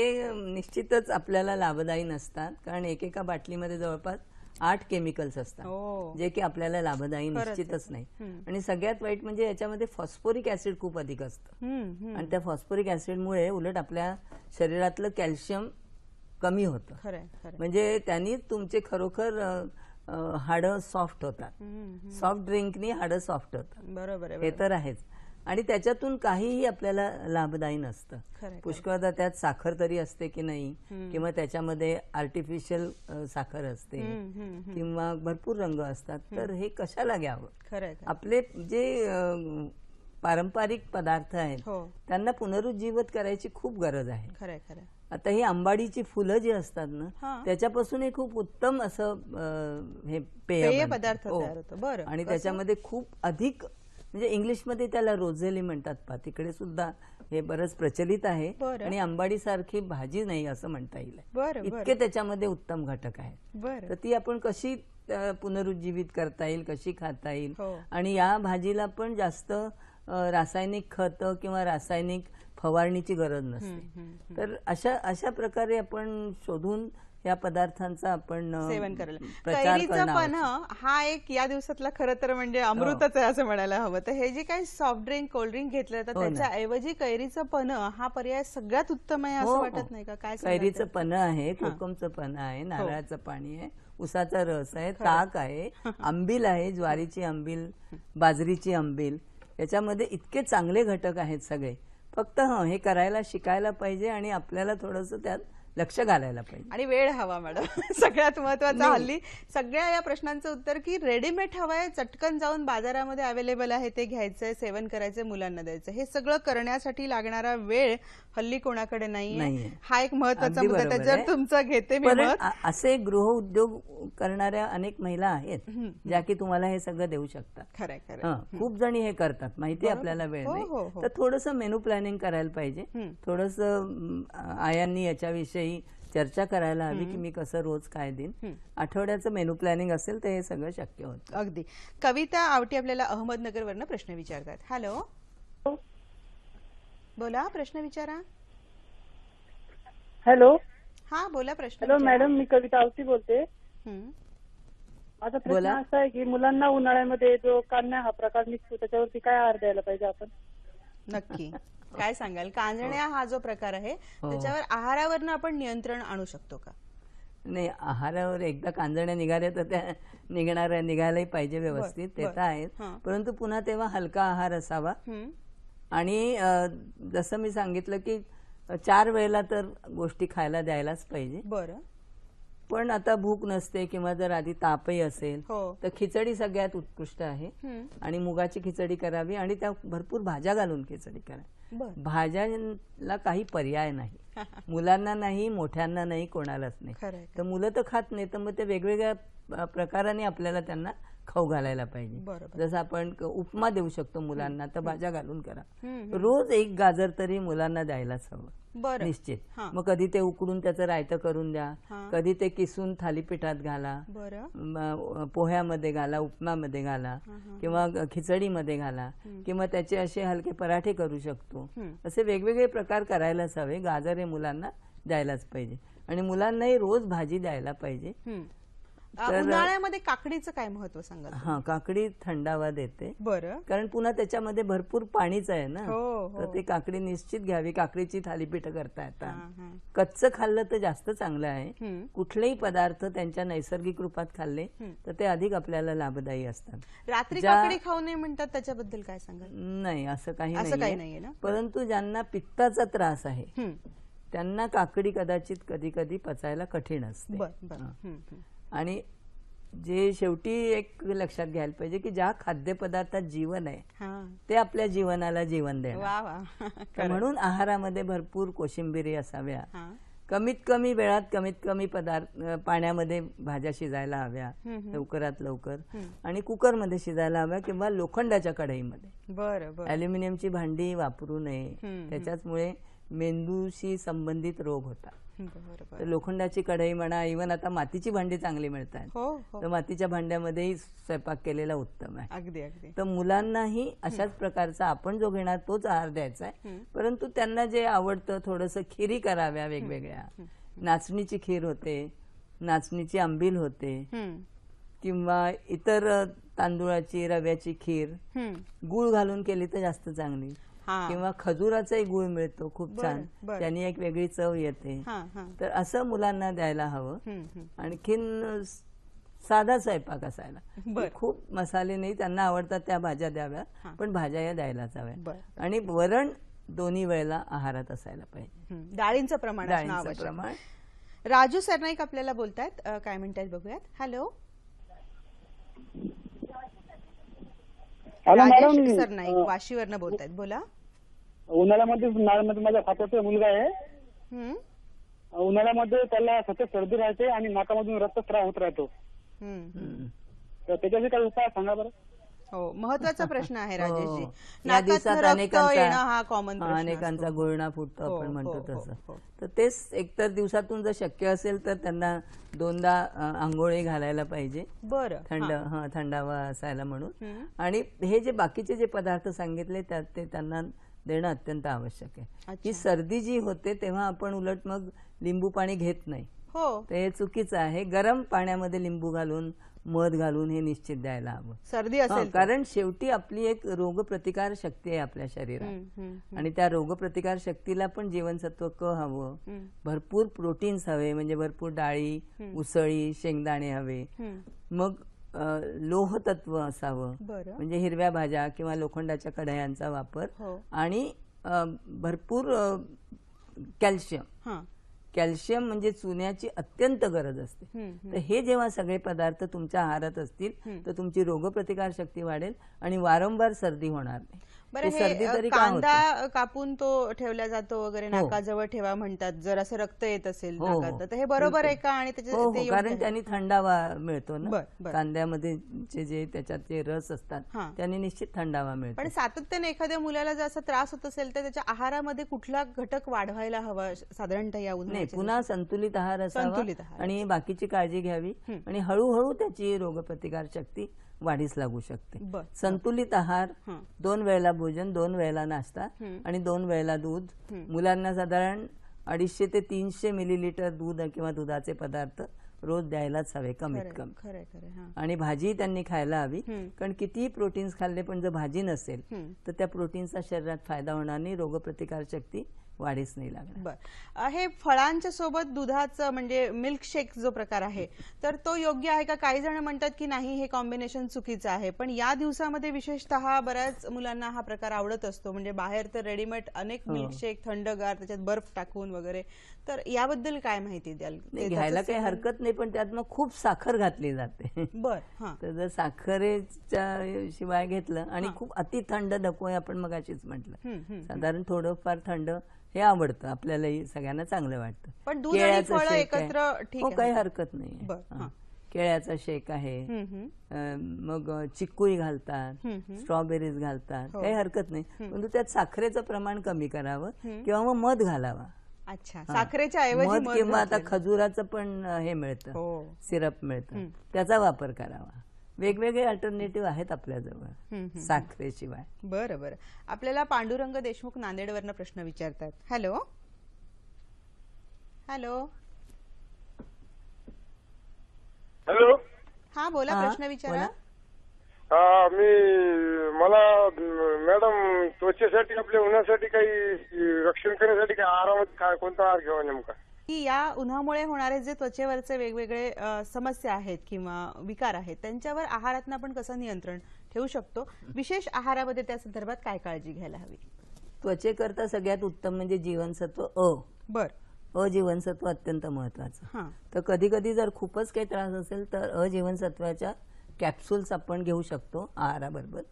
निश्चितच आपल्याला लाभदायी नसतात कारण एकेका बाटलीमध्ये जवळपास आठ केमिकल्स असतात हो. जे की आपल्याला लाभदायी निश्चितच नाही आणि सगळ्यात वाईट म्हणजे याच्यामध्ये फॉस्फोरिक ऍसिड खूप अधिक असतं आणि त्या फॉस्फोरिक ऍसिडमुळे उलट आपल्या शरीरातलं कॅल्शियम कमी होतं म्हणजे त्यांनी तुमचे खरोखर हाडं सॉफ्ट होतात सॉफ्ट ड्रिंकनी हाडं सॉफ्ट होतात बरोबर हे तर आहेच आणि त्याच्यातून काहीही आपल्याला लाभदायी नसतं पुष्कळदा त्यात साखर तरी असते की नाही किंवा त्याच्यामध्ये आर्टिफिशियल साखर असते किंवा भरपूर रंग असतात तर हे कशाला घ्यावं आपले जे पारंपरिक पदार्थ आहेत हो. त्यांना पुनरुज्जीवित करायची खूप गरज आहे आता ही आंबाडीची फुलं जी असतात ना त्याच्यापासून खूप उत्तम असं हे पेय पदार्थ हो. आणि त्याच्यामध्ये खूप अधिक म्हणजे इंग्लिशमध्ये त्याला रोझेली म्हणतात पा तिकडे सुद्धा हे बरंच प्रचलित आहे आणि आंबाडी सारखी भाजी नाही असं म्हणता येईल इतके त्याच्यामध्ये उत्तम घटक आहेत तर ती आपण कशी पुनरुज्जीवित करता येईल कशी खाता येईल हो. आणि या भाजीला पण जास्त रासायनिक खत किंवा रासायनिक फवारणीची गरज नसते तर अशा अशा प्रकारे आपण शोधून या पदार्थांचा आपण सेवन करायला पण हा एक या दिवसातला खर तर म्हणजे हो. अमृतच आहे असं म्हणायला हवं तर हे जे काही सॉफ्ट ड्रिंक कोल्ड ड्रिंक घेतलं जातं हो ऐवजी कैरीचं पण हा पर्याय सगळ्यात उत्तम आहे असं हो, वाटत नाही का काय कैरीचं पण आहे कोकमचं पन आहे नारळाचं पाणी आहे उसाचा रस आहे ताक आहे [laughs] आंबील आहे ज्वारीची आंबील बाजरीची आंबील याच्यामध्ये इतके चांगले घटक आहेत सगळे फक्त हे करायला शिकायला पाहिजे आणि आपल्याला थोडंसं त्यात लक्ष घालायला पाहिजे आणि वेळ हवा मॅडम [laughs] सगळ्यात महत्वाचा हल्ली सगळ्या या प्रश्नांचं उत्तर की रेडीमेड आहे चटकन जाऊन बाजारामध्ये अवेलेबल आहे ते घ्यायचंय सेवन करायचंय मुलांना द्यायचं हे सगळं करण्यासाठी लागणारा वेळ हल्ली कोणाकडे नाही हा एक महत्वाचा मुद्दा त्याच्यावर तुमचं घेते मी असे गृह उद्योग करणाऱ्या अनेक महिला आहेत ज्या की तुम्हाला हे सगळं देऊ शकतात खरं खरं खूप जणी हे करतात माहिती आपल्याला वेळ हो, हो, हो. तर थोडस मेनू प्लॅनिंग करायला पाहिजे थोडस आयांनी याच्याविषयी चर्चा करायला हवी की मी कसं रोज काय देईन आठवड्याचं मेनू प्लॅनिंग असेल तर हे सगळं शक्य होतं अगदी कविता आवटी आपल्याला अहमदनगरवरनं प्रश्न विचारतात हॅलो हो. बोला प्रश्न विचारा हॅलो हा बोला प्रश्न हॅलो मॅडम मी कविता आवटी बोलते माझा प्रश्न असा आहे की मुलांना उन्हाळ्यामध्ये जो कान्हा हा प्रकार निघतो त्याच्यावरती काय आहार द्यायला पाहिजे आपण नक्की [laughs] काय सांगाल कांजण्या हो. हा जो प्रकार आहे हो. त्याच्यावर आहारावर आपण नियंत्रण आणू शकतो का नाही आहारावर एकदा कांजण्या निघाल्या तर त्या निघणार निघायलाही पाहिजे व्यवस्थित ते तर आहेत परंतु पुन्हा तेव्हा हलका आहार असावा आणि जसं मी सांगितलं की चार वेळेला तर गोष्टी खायला द्यायलाच पाहिजे बरं पण आता भूक नसते किंवा जर आधी तापही असेल हो. तर खिचडी सगळ्यात उत्कृष्ट आहे आणि मुगाची खिचडी करावी आणि त्या भरपूर भाज्या घालून खिचडी करावी बरं. भाज्यांना काही पर्याय नाही [laughs] मुलांना नाही मोठ्यांना नाही कोणालाच नाही तर मुलं तर खात नाही तर मग ते वेगवेगळ्या प्रकाराने आपल्याला त्यांना खाऊ घालायला पाहिजे जसं आपण उपमा देऊ शकतो मुलांना तर भाज्या घालून करा रोज एक गाजर तरी मुलांना द्यायलाच हवं निश्चित मग कधी ते उकडून त्याचं रायतं करून द्या कधी ते किसून थालीपीठात घाला पोह्यामध्ये घाला उपमामध्ये घाला किंवा खिचडीमध्ये घाला किंवा त्याचे असे हलके पराठे करू शकतो असे वेगवेगळे प्रकार करायलाच हवे गाजर हे मुलांना द्यायलाच पाहिजे आणि मुलांनाही रोज भाजी द्यायला पाहिजे उन्हाळ्यामध्ये काकडीचं काय महत्व सांगा हा काकडी थंडावा देते बरं कारण पुन्हा त्याच्यामध्ये भरपूर पाणीच आहे ना हो, तर हो. ती काकडी निश्चित घ्यावी काकडीची थालीपीठ करता येतात कच्चं खाल्लं तर जास्त चांगलं आहे कुठलेही पदार्थ त्यांच्या नैसर्गिक रूपात खाल्ले तर ते अधिक आपल्याला लाभदायी असतात रात्री काकडी खाऊ नये म्हणतात त्याच्याबद्दल काय सांगा नाही असं काही नाही परंतु ज्यांना पित्ताचा त्रास आहे त्यांना काकडी कदाचित कधी कधी पचायला कठीण असते आणि जे शेवटी एक लक्षात घ्यायला पाहिजे की ज्या खाद्यपदार्थात जीवन आहे ते आपल्या जीवनाला जीवन द्यावं [laughs] म्हणून आहारामध्ये भरपूर कोशिंबिरी असाव्या कमीत कमी वेळात कमीत कमी पदार्थ पाण्यामध्ये भाज्या शिजायला हव्या लवकरात लवकर आणि कुकरमध्ये शिजायला हव्या किंवा लोखंडाच्या कढईमध्ये बरं अल्युमिनियमची भांडी वापरू नये त्याच्याचमुळे मेंदूशी संबंधित रोग होतात लोखंडाची कढई म्हणा इवन आता मातीची भांडी चांगली मिळतात हो, हो. तर मातीच्या भांड्यामध्येही स्वयंपाक केलेला उत्तम आहे अगदी अगदी तर मुलांनाही अशाच प्रकारचा आपण जो घेणार तोच आहार द्यायचा आहे परंतु त्यांना जे आवडतं थोडस खिरी कराव्या वेगवेगळ्या नाचणीची खीर होते नाचणीची आंबील होते किंवा इतर तांदूळाची रव्याची खीर गूळ घालून केली तर जास्त चांगली किंवा खजुराचाही गुळ मिळतो खूप छान त्यांनी एक वेगळी चव येते तर असं मुलांना द्यायला हवं आणखीन साधा स्वयंपाक असायला खूप मसाले नाही त्यांना आवडतात त्या भाज्या द्याव्या पण भाज्या या द्यायलाच हव्या आणि वरण दोन्ही वेळेला आहारात असायला पाहिजे डाळींचं प्रमाण प्रमाण राजू सरनाईक आपल्याला बोलतायत काय म्हणतात बघूयात हॅलो सरनाईक वाशीवरनं बोलतायत बोला उन्हाळ्यामध्ये उन्हाळ्यामध्ये माझ्या फाट्याचा मुलगा आहे उन्हाळ्यामध्ये त्याला सतत सर्दी राहते आणि नाकामधून रक्त होत राहतो तर त्याच्याशी काय उपाय सांगा बरं हो महत्वाचा प्रश्न आहे [laughs] हो. राजेशजी कॉमन अनेकांचा गुळणा फुटतो हो, आपण म्हणतो हो, तसं तर तेच एकतर दिवसातून जर शक्य असेल तर त्यांना दोनदा आंघोळी घालायला पाहिजे बरं थंड हा थंडावा असायला म्हणून आणि हे जे बाकीचे जे पदार्थ सांगितले त्यात ते त्यांना देणं अत्यंत आवश्यक आहे की सर्दी जी होते तेव्हा आपण उलट मग लिंबू पाणी घेत नाही हो ते चुकीचं आहे गरम पाण्यामध्ये लिंबू घालून मध घालून हे निश्चित द्यायला हवं सर्दी असेल कारण शेवटी आपली एक रोगप्रतिकार शक्ती आहे आपल्या शरीरात आणि त्या रोगप्रतिकार शक्तीला पण जीवनसत्व क हवं भरपूर प्रोटीन्स हवे म्हणजे भरपूर डाळी उसळी शेंगदाणे हवे मग लोहतत्व असावं म्हणजे हिरव्या भाज्या किंवा लोखंडाच्या कढयांचा वापर हो. आणि भरपूर कॅल्शियम कॅल्शियम म्हणजे चुन्याची अत्यंत गरज असते तर हे जेव्हा सगळे पदार्थ तुमच्या आहारात असतील तर तुमची रोगप्रतिकार शक्ती वाढेल आणि वारंवार सर्दी होणार नाही कांदा कापून तो ठेवला जातो वगैरे हो. नाकाजवळ ठेवा म्हणतात जर असं रक्त येत असेल हो, हो. तर हे बरोबर आहे का आणि त्याच्या कारण त्यांनी थंडावा मिळतो ना कांद्यामध्ये जे त्याच्यात जे रस असतात त्यांनी निश्चित थंडावा मिळतो पण सातत्याने एखाद्या मुलाला जर असा त्रास होत असेल तर त्याच्या आहारामध्ये कुठला घटक वाढवायला हवा साधारणतः या पुन्हा संतुलित आहार असावा आणि बाकीची काळजी घ्यावी आणि हळूहळू त्याची रोगप्रतिकार शक्ती वाढीस लागू शकते संतुलित आहार दोन वेळेला भोजन दोन वेळेला नाश्ता आणि दोन वेळेला दूध मुलांना साधारण अडीचशे ते तीनशे मिलीलिटर दूध किंवा दुधाचे पदार्थ रोज द्यायलाच हवे कमीत कमी आणि भाजी त्यांनी खायला हवी कारण कितीही प्रोटीन्स खाल्ले पण जर भाजी नसेल तर त्या प्रोटीनचा शरीरात फायदा होणार नाही रोगप्रतिकारशक्ती शक्ती वाढीस नाही बर हे फळांच्या सोबत दुधाचं म्हणजे मिल्कशेक जो प्रकार आहे तर तो योग्य आहे का काही जण म्हणतात की नाही हे कॉम्बिनेशन चुकीचं आहे पण या दिवसामध्ये विशेषतः बऱ्याच मुलांना हा प्रकार आवडत असतो म्हणजे बाहेर तर रेडीमेड अनेक मिल्कशेक हो. थंडगार त्याच्यात बर्फ टाकून वगैरे तर याबद्दल काय माहिती द्याल घ्यायला काही हरकत नाही पण त्यात मग खूप साखर घातली जाते बरं तर जर साखरेच्या शिवाय घेतलं आणि खूप अति थंड धकोय आपण मग अशीच म्हटलं साधारण थोडंफार थंड हे आवडतं आपल्याला सगळ्यांना चांगलं वाटतं पण दूध एकत्र हो, काही हरकत नाही केळ्याचा शेक आहे मग चिक्कूई घालतात स्ट्रॉबेरीज घालतात हो. काही हरकत नाही परंतु त्यात साखरेचं प्रमाण कमी करावं किंवा मग मध घालावा अच्छा साखरेच्या ऐवजी मध किंवा आता खजुराचं पण हे मिळतं हो. सिरप मिळतं त्याचा वापर करावा वेगवेगळे अल्टरनेटिव्ह आहेत आपल्याजवळ साखरेशिवाय बर बरं आपल्याला पांडुरंग देशमुख नांदेडवरनं प्रश्न विचारतात हॅलो हॅलो हॅलो हा बोला प्रश्न विचारा मी मला मॅडम त्वचेसाठी आपल्या उन्हासाठी काही रक्षण करण्यासाठी काही आराम कोणता आहार घ्यावा नेमका की या उन्हामुळे होणारे जे त्वचेवरचे वेगवेगळे समस्या आहेत किंवा विकार आहेत त्यांच्यावर आहारात आपण कसं नियंत्रण ठेवू शकतो विशेष आहारामध्ये त्या संदर्भात काय काळजी घ्यायला हवी त्वचेकरता सगळ्यात उत्तम म्हणजे जीवनसत्व अ बर अ जीवनसत्व अत्यंत महत्वाचं तर कधी कधी जर खूपच काही त्रास असेल तर अ जीवनसत्वाच्या कॅप्सूल्स आपण घेऊ शकतो आहाराबरोबर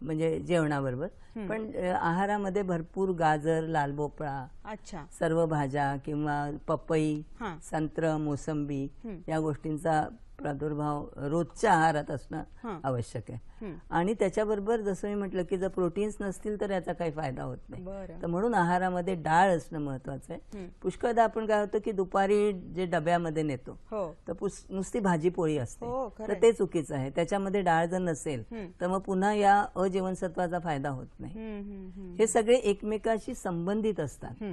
म्हणजे जेवणाबरोबर पण आहारामध्ये भरपूर गाजर लाल भोपळा अच्छा सर्व भाज्या किंवा पपई संत्र मोसंबी या गोष्टींचा प्रादुर्भाव रोजच्या आहारात असणं आवश्यक आहे आणि त्याच्याबरोबर जसं मी म्हटलं की जर प्रोटीन्स नसतील तर याचा काही फायदा होत नाही तर म्हणून आहारामध्ये डाळ असणं महत्वाचं आहे पुष्कळदा आपण काय होतं की दुपारी जे डब्यामध्ये नेतो हो. तर नुसती भाजी पोळी असते हो, तर ते चुकीचं आहे त्याच्यामध्ये डाळ जर नसेल तर मग पुन्हा या अजीवनसत्वाचा फायदा होत नाही हे सगळे एकमेकाशी संबंधित असतात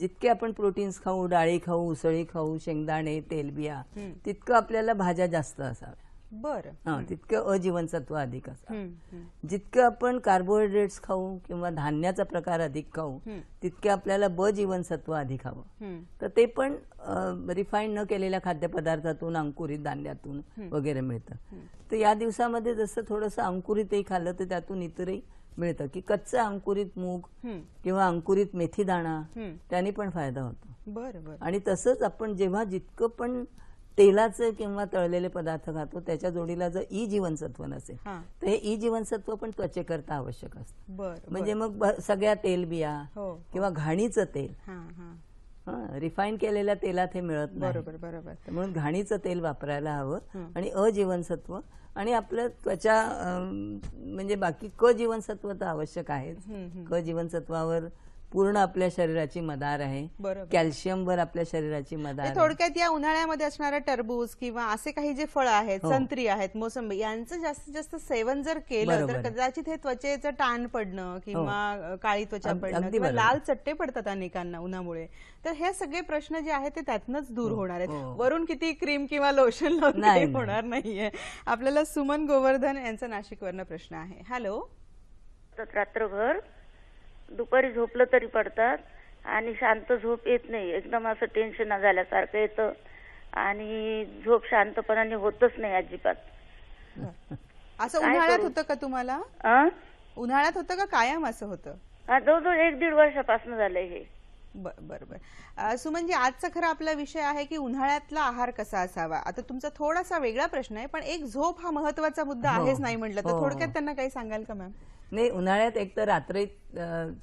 जितके आपण प्रोटीन्स खाऊ डाळी खाऊ उसळी खाऊ शेंगदाणे तेलबिया तितकं आपल्याला भाज्या जास्त असाव्या बर हा तितकं अजीवनसत्व अधिक असतात जितकं आपण कार्बोहायड्रेट्स खाऊ किंवा धान्याचा प्रकार अधिक खाऊ तितके आपल्याला ब जीवनसत्व अधिक हवं तर ते पण रिफाईंड न केलेल्या खाद्यपदार्थातून अंकुरित धान्यातून वगैरे मिळतं तर या दिवसामध्ये जसं थोडंसं अंकुरितही खाल्लं तर त्यातून इतरही मिळतं की कच्चा अंकुरित मूग किंवा अंकुरित मेथी दाणा त्याने पण फायदा होतो बरं आणि तसंच आपण जेव्हा जितकं पण तेलाचे किंवा तळलेले पदार्थ खातो त्याच्या जोडीला जर ई जीवनसत्व नसेल तर हे ई जीवनसत्व पण त्वचेकरता आवश्यक असत म्हणजे मग सगळ्या तेलबिया हो, हो. किंवा घाणीचं तेल रिफाईन केलेल्या तेलात हे मिळत नाही बरोबर म्हणून घाणीचं तेल वापरायला हवं आणि अजीवनसत्व आणि आपलं त्वचा म्हणजे बाकी क जीवनसत्व तर आवश्यक आहे क जीवनसत्वावर पूर्ण आपल्या शरीराची मदार आहे कॅल्शियम वर आपल्या शरीराची मदार थोडक्यात या उन्हाळ्यामध्ये असणारा टरबूज किंवा असे काही जे फळ आहेत हो. संत्री आहेत मोसंबी यांचं जास्तीत जास्त सेवन जर केलं तर कदाचित हे त्वचेचं टाण पडणं किंवा हो. काळी त्वचा पडणं किंवा लाल चट्टे पडतात अनेकांना उन्हामुळे तर हे सगळे प्रश्न जे आहेत ते त्यातनंच दूर हो, होणार आहेत वरून किती क्रीम किंवा लोशन लावून होणार नाहीये आपल्याला सुमन गोवर्धन यांचा नाशिकवरनं प्रश्न आहे हॅलो रात्रभर दुपारी झोपलं तरी पडतात आणि शांत झोप येत नाही एकदम असं टेन्शन झाल्यासारखं येतं आणि झोप शांतपणाने होतच नाही अजिबात [laughs] असं उन्हाळ्यात होतं का तुम्हाला उन्हाळ्यात होतं का कायम असं होतं जवळजवळ एक दीड वर्षापासून झालंय हे बरं बरं सुमनजी आजचा खरा आपला विषय आहे की उन्हाळ्यातला आहार कसा असावा आता तुमचा थोडासा वेगळा प्रश्न आहे पण एक झोप हा महत्वाचा मुद्दा हो, आहेच नाही म्हटलं तर हो, हो. थोडक्यात त्यांना काही सांगाल का मॅम नाही उन्हाळ्यात एक तर रात्री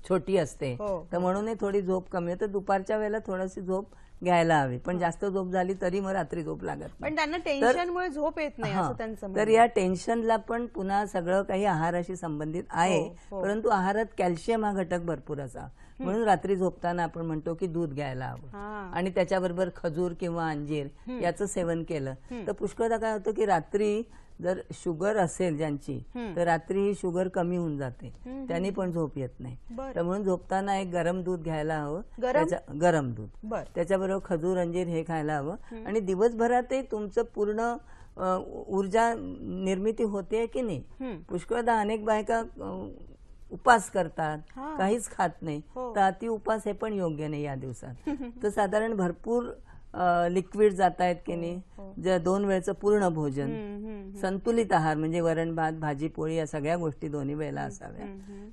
छोटी असते हो. तर म्हणून थोडी झोप कमी होते दुपारच्या वेळेला थोडीशी झोप घ्यायला हवी पण हो. जास्त झोप झाली तरी मग रात्री झोप लागत पण त्यांना टेन्शनमुळे झोप येत नाही तर या टेन्शनला पण पुन्हा सगळं काही आहाराशी संबंधित हो, आहे परंतु आहारात कॅल्शियम हा घटक भरपूर असा म्हणून रात्री झोपताना आपण म्हणतो की दूध घ्यायला हवं आणि त्याच्याबरोबर खजूर किंवा अंजीर याचं सेवन केलं तर पुष्कळदा काय होतं की रात्री जर शुगर असेल ज्यांची तर रात्री ही शुगर कमी होऊन जाते त्यांनी पण झोप येत नाही तर म्हणून झोपताना एक गरम दूध घ्यायला हवं गरम गरम दूध त्याच्याबरोबर खजूर अंजीर हे खायला हवं आणि दिवसभरातही तुमचं पूर्ण ऊर्जा निर्मिती होते की नाही पुष्कळदा अनेक बायका उपास करतात काहीच खात नाही हो. तर अति उपास हे पण योग्य नाही या दिवसात [laughs] तर साधारण भरपूर लिक्विड जात आहेत की नाही हो, हो. ज्या दोन वेळचं पूर्ण भोजन संतुलित आहार म्हणजे वरण भात भाजी पोळी या सगळ्या गोष्टी दोन्ही वेळेला असाव्या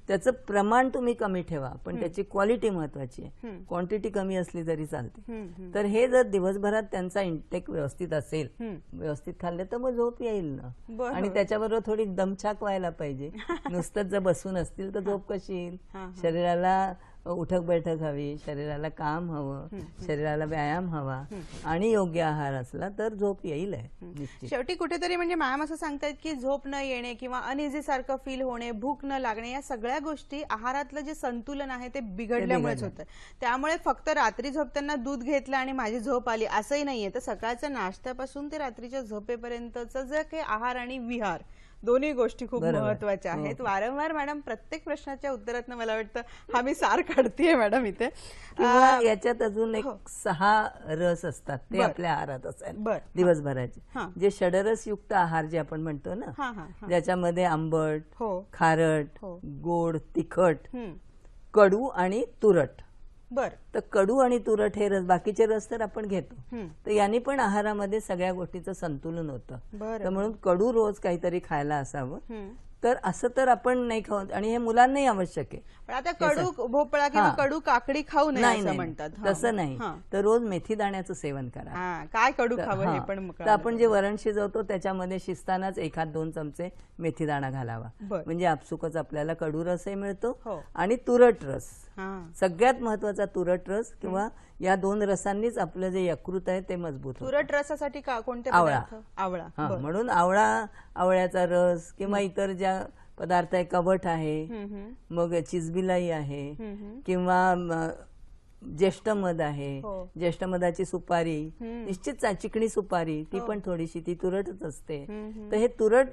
त्याचं प्रमाण तुम्ही कमी ठेवा पण त्याची क्वालिटी महत्वाची आहे क्वांटिटी कमी असली तरी चालते तर हे जर दिवसभरात त्यांचा इंटेक व्यवस्थित असेल व्यवस्थित खाल्ले तर मग झोप येईल ना आणि त्याच्याबरोबर थोडी दमछाक व्हायला पाहिजे [laughs] नुसतंच जर बसून असतील तर झोप कशी येईल शरीराला उठक बैठक हवी शरीराला काम हवं शरीराला व्यायाम हवा आणि योग्य आहार असला तर झोप येईल आहे शेवटी कुठेतरी म्हणजे मॅम असं सांगतायत की झोप न येणे किंवा अनइझी सारखं फील होणे भूक न लागणे या सगळ्या गोष्टी आहारातलं जे संतुलन आहे ते बिघडल्यामुळेच होतं त्यामुळे फक्त रात्री झोपताना दूध घेतलं आणि माझी झोप आली असंही नाहीये तर सकाळच्या नाश्त्यापासून ते रात्रीच्या झोपेपर्यंतचं जर काही आहार आणि विहार दोन्ही गोष्टी खूप महत्वाच्या हो. आहेत वारंवार मॅडम प्रत्येक प्रश्नाच्या उत्तरात मला वाटतं हा मी सार काढतीये मॅडम इथे याच्यात अजून एक हो. सहा रस असतात ते आपल्या आहारात असतात दिवसभराचे जे षडरस युक्त आहार जे आपण म्हणतो ना ज्याच्यामध्ये आंबट हो. खारट गोड तिखट कडू आणि तुरट बर तर कडू आणि तुरट हे रस बाकीचे रस तर आपण घेतो तर यांनी पण आहारामध्ये सगळ्या गोष्टीचं संतुलन होतं तर म्हणून कडू रोज काहीतरी खायला असावं तर असं तर आपण नाही खाऊ आणि हे मुलांनाही आवश्यक आहे आता कडू भोपळा किंवा कडू काकडी खाऊ नये म्हणतात तसं नाही तर रोज मेथी दाण्याचं सेवन करा काय कडू खावं हे पण आपण जे वरण शिजवतो त्याच्यामध्ये शिजतानाच एखाद दोन चमचे मेथी दाणा घालावा म्हणजे आपसुकच आपल्याला कडू रसही मिळतो हो. आणि तुरट रस सगळ्यात महत्वाचा तुरट रस किंवा या दोन रसांनीच आपलं जे यकृत आहे ते मजबूत तुरट रसासाठी कोणते आवळा आवळा म्हणून आवळा आवळ्याचा रस किंवा इतर ज्या पदार्थ आहे कवट आहे मग चिजबिलाई आहे किंवा ज्येष्ठ मध आहे हो. ज्येष्ठ मधाची सुपारी निश्चित चिकणी सुपारी ती हो. पण थोडीशी ती तुरटच असते तर हे तुरट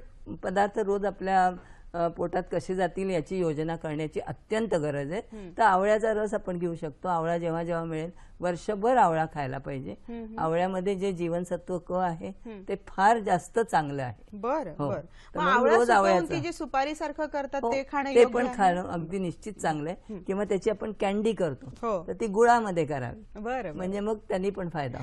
पदार्थ रोज आपल्या पोटात कसे जातील याची योजना करण्याची अत्यंत गरज आहे तर आवळ्याचा रस आपण घेऊ शकतो आवळा जेव्हा जेव्हा मिळेल वर्षभर आवळा खायला पाहिजे आवळ्यामध्ये जे जीवनसत्व क आहे ते फार जास्त चांगलं आहे बरं जे सुपारी सारखं करतात हो, ते खाणं ते पण खाणं अगदी निश्चित चांगलं आहे किंवा त्याची आपण कॅन्डी करतो हो. तर ती गुळामध्ये करावी बरं म्हणजे मग त्यांनी पण फायदा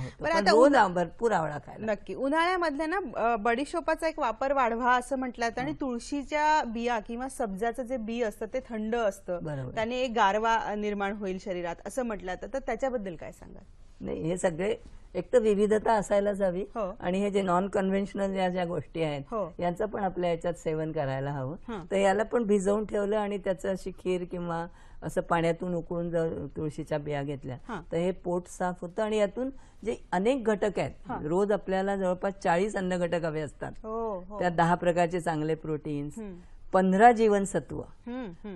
होतो भरपूर आवळा खायला नक्की उन्हाळ्यामधल्या ना बडीशोपाचा एक वापर वाढवा असं म्हटलं जातं आणि हो. तुळशीच्या बिया किंवा सब्जाचं जे बी असतं ते थंड असतं त्याने एक गारवा निर्माण होईल शरीरात असं म्हटलं तर त्याच्याबद्दल काय काय सांगाल नाही हे सगळे एक तर विविधता असायलाच हवी हो. आणि हे जे नॉन कन्व्हेन्शनल या ज्या गोष्टी आहेत हो. यांचं पण आपल्या याच्यात सेवन करायला हवं तर याला पण भिजवून ठेवलं आणि त्याचं अशी खीर किंवा असं पाण्यातून उकळून जर तुळशीच्या बिया घेतल्या तर हे पोट साफ होतं आणि यातून जे अनेक घटक आहेत रोज आपल्याला जवळपास चाळीस अन्न घटक हवे असतात हो, त्यात दहा प्रकारचे चांगले प्रोटीन्स पंधरा जीवनसत्व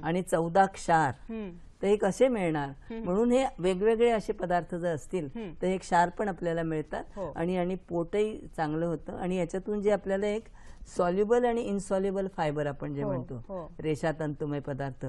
आणि चौदा क्षार तर हे कसे मिळणार म्हणून हे वेगवेगळे असे पदार्थ जर असतील तर एक क्षार पण आपल्याला मिळतात हो. आणि आणि पोटही चांगलं होतं आणि याच्यातून जे आपल्याला एक सॉल्युबल आणि इन्सॉल्युबल फायबर आपण जे हो, म्हणतो हो. रेषा तंतुमय पदार्थ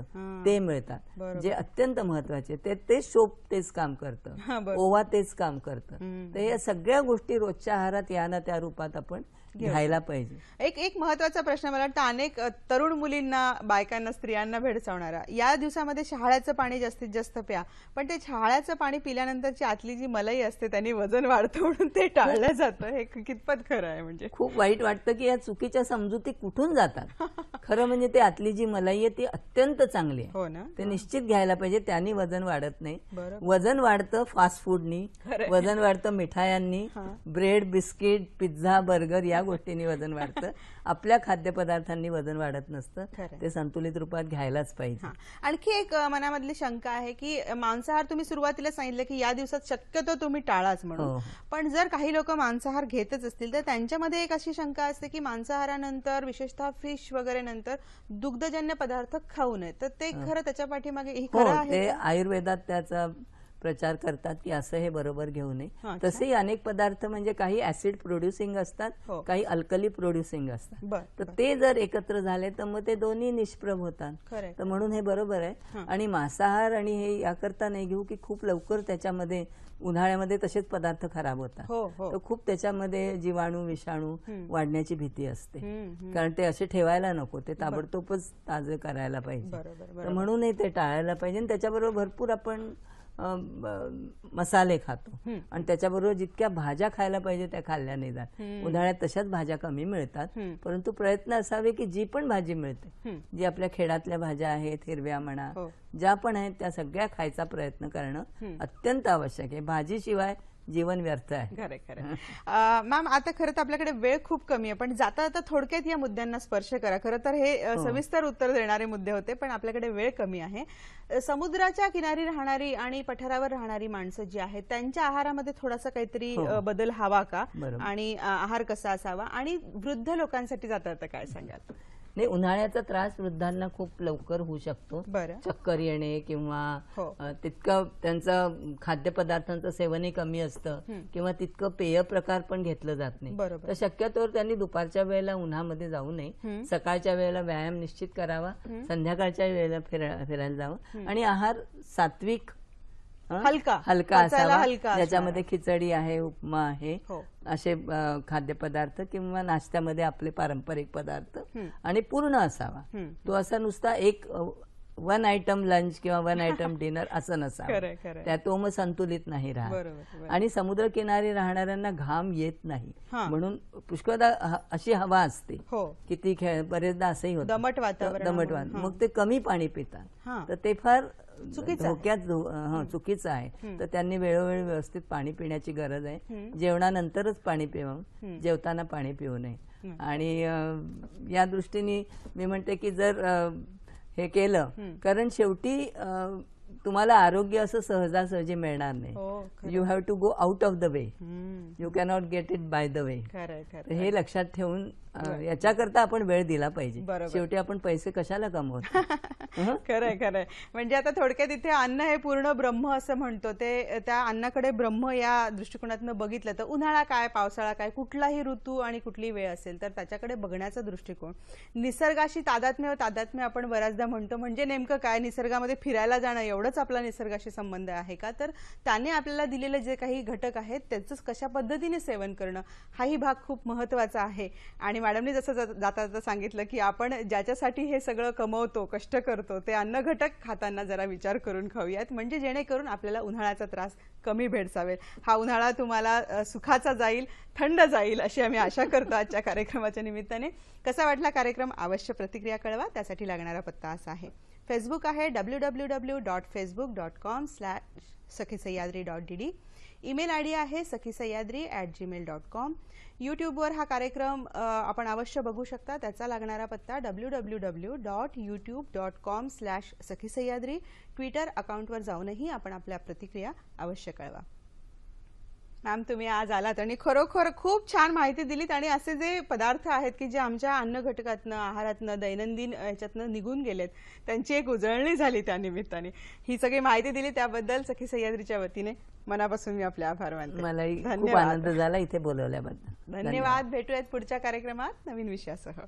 ते मिळतात जे अत्यंत महत्वाचे ते ते शोप तेच काम करतं ओवा तेच काम करतं तर या सगळ्या गोष्टी रोजच्या आहारात या ना त्या रूपात आपण घ्यायला पाहिजे एक एक महत्वाचा प्रश्न मला वाटतं अनेक तरुण मुलींना बायकांना स्त्रियांना भेडसावणारा या दिवसामध्ये शहाळ्याचं पाणी जास्तीत जास्त प्या पण ते शहाळ्याचं पाणी पिल्यानंतरची आतली जी मलाई असते त्यांनी वजन वाढतं म्हणून ते टाळलं जातं हे कितपत खरं आहे म्हणजे खूप वाईट वाटतं की या चुकीच्या समजुती कुठून जातात [laughs] खरं म्हणजे ते आतली जी मलाई आहे ती अत्यंत चांगली आहे हो ना ते निश्चित घ्यायला पाहिजे त्यांनी वजन वाढत नाही वजन वाढतं फास्ट फूडनी वजन वाढतं मिठायांनी ब्रेड बिस्किट पिझ्झा बर्गर या गोष्टींनी वजन वाढतं [laughs] आपल्या खाद्यपदार्थांनी वजन वाढत नसतं ते संतुलित रूपात घ्यायलाच पाहिजे आणखी एक मनामधली शंका आहे की मांसाहार तुम्ही सुरुवातीला सांगितलं की या दिवसात शक्यतो तुम्ही टाळाच म्हणून हो. पण जर काही लोक मांसाहार घेतच असतील तर त्यांच्यामध्ये एक अशी शंका असते की मांसाहारानंतर विशेषतः फिश वगैरे नंतर दुग्धजन्य पदार्थ खाऊ नये तर ते खरं त्याच्या पाठीमागे हो, खरं आहे आयुर्वेदात त्याचा प्रचार करतात की असं हे बरोबर घेऊ नये तसेही अनेक पदार्थ म्हणजे काही ऍसिड प्रोड्युसिंग असतात हो. काही अल्कली प्रोड्युसिंग असतात तर ते जर एकत्र झाले तर मग ते दोन्ही निष्प्रभ होतात तर म्हणून हे बरोबर आहे आणि मांसाहार आणि हे याकरता नाही घेऊ की खूप लवकर त्याच्यामध्ये उन्हाळ्यामध्ये तसेच पदार्थ खराब होतात हो, हो। तर खूप त्याच्यामध्ये जीवाणू विषाणू वाढण्याची भीती असते कारण ते असे ठेवायला नको ते ताबडतोबच ताजे करायला पाहिजे म्हणूनही ते टाळायला पाहिजे आणि त्याच्याबरोबर भरपूर आपण मसाले खातो आणि त्याच्याबरोबर जितक्या भाज्या खायला पाहिजे त्या खाल्ल्या निदान उन्हाळ्यात तशाच भाज्या कमी मिळतात परंतु प्रयत्न असावे की जी पण भाजी मिळते जी आपल्या खेड्यातल्या भाज्या आहेत हिरव्या म्हणा हो. ज्या पण आहेत त्या सगळ्या खायचा प्रयत्न करणं अत्यंत आवश्यक आहे भाजीशिवाय जीवन व्यर्थ आहे खरं खरं मॅम आता खरं तर आपल्याकडे वेळ खूप कमी आहे पण जाता जाता थोडक्यात या मुद्द्यांना स्पर्श करा खरं तर हे हो. सविस्तर उत्तर देणारे मुद्दे होते पण आपल्याकडे वेळ कमी आहे समुद्राच्या किनारी राहणारी आणि पठारावर राहणारी माणसं जी आहेत त्यांच्या आहारामध्ये थोडासा काहीतरी हो. बदल हवा का आणि आहार कसा असावा आणि वृद्ध लोकांसाठी जाता जाता काय सांगाल नाही उन्हाळ्याचा त्रास वृद्धांना खूप लवकर होऊ शकतो चक्कर येणे किंवा हो. तितकं त्यांचं खाद्यपदार्थांचं सेवनही कमी असतं किंवा तितकं पेय प्रकार पण घेतलं जात नाही तर शक्यतोवर त्यांनी दुपारच्या वेळेला उन्हामध्ये जाऊ नये सकाळच्या वेळेला व्यायाम निश्चित करावा संध्याकाळच्या वेळेला फिरायला जावं आणि आहार सात्विक हलका हलका असावा हलका ज्याच्यामध्ये खिचडी आहे उपमा आहे हो. असे खाद्यपदार्थ किंवा नाश्त्यामध्ये आपले पारंपरिक पदार्थ आणि पूर्ण असावा तो असा नुसता एक वन आयटम लंच किंवा वन आयटम डिनर असं नसा त्या तो मग संतुलित नाही राहत आणि समुद्रकिनारी राहणाऱ्यांना घाम येत नाही म्हणून पुष्कळदा अशी हवा असते हो. की ती खेळ बरेचदा असंही होत दमट वातावरण मग ते कमी पाणी पितात तर ते फार धोक्यात चुकीचं आहे तर त्यांनी वेळोवेळी व्यवस्थित पाणी पिण्याची गरज आहे जेवणानंतरच पाणी पिऊ जेवताना पाणी पिऊ नये आणि या दृष्टीने मी म्हणते की जर हे केलं कारण शेवटी तुम्हाला आरोग्य असं सहजासहजी मिळणार नाही you have to go out of the way you cannot get it by the way हे लक्षात ठेवून याच्याकरता आपण वेळ दिला पाहिजे शेवटी आपण पैसे कशाला कमवतो [laughs] खरंय खरंय म्हणजे आता थोडक्यात इथे अन्न हे पूर्ण ब्रह्म असं म्हणतो ते त्या अन्नाकडे ब्रह्म या दृष्टिकोनातनं बघितलं तर उन्हाळा काय पावसाळा काय कुठलाही ऋतू आणि कुठली वेळ असेल तर त्याच्याकडे बघण्याचा दृष्टिकोन निसर्गाशी तादात्म्य तादात्म्य आपण बऱ्याचदा म्हणतो म्हणजे नेमकं काय निसर्गामध्ये फिरायला जाणं एवढंच आपला निसर्गाशी संबंध आहे का तर त्याने आपल्याला दिलेले जे काही घटक आहेत त्याचंच कशा पद्धतीने सेवन करणं हाही भाग खूप महत्वाचा आहे आणि मॅडमने जसं जाता जाता सांगितलं की आपण ज्याच्यासाठी हे सगळं कमवतो कष्ट करतो ते अन्न घटक खाताना जरा विचार करून खाऊयात म्हणजे जेणेकरून आपल्याला उन्हाळ्याचा त्रास कमी भेडसावेल हा उन्हाळा तुम्हाला सुखाचा जाईल थंड जाईल अशी आम्ही आशा करतो आजच्या कार्यक्रमाच्या निमित्ताने कसा वाटला कार्यक्रम अवश्य प्रतिक्रिया कळवा त्यासाठी लागणारा पत्ता असा आहे फेसबुक आहे W W W dot Facebook dot com slash Sakhi Sahyadri dot D D email I D आहे Sakhi Sahyadri at Gmail dot com यूट्यूबवर हा कार्यक्रम आपण अवश्य बघू शकता त्याचा लागणारा पत्ता W W W dot YouTube dot com slash Sakhi Sahyadri Twitter अकाउंटवर जाऊनही आपण आपल्या प्रतिक्रिया अवश्य कळवा मॅम तुम्ही आज आलात आणि खरोखर खूप छान माहिती दिलीत आणि असे जे पदार्थ आहेत की जे आमच्या अन्न घटकातनं आहारातनं दैनंदिन ह्याच्यातनं निघून गेलेत त्यांची एक उजळणी झाली त्यानिमित्ताने ही सगळी माहिती दिली त्याबद्दल सखी सह्याद्रीच्या वतीने मनापासून मी आपले आभार मानते मलाही खूप आनंद झाला इथे बोलवल्याबद्दल धन्यवाद भेटूयात पुढच्या कार्यक्रमात नवीन विषयासह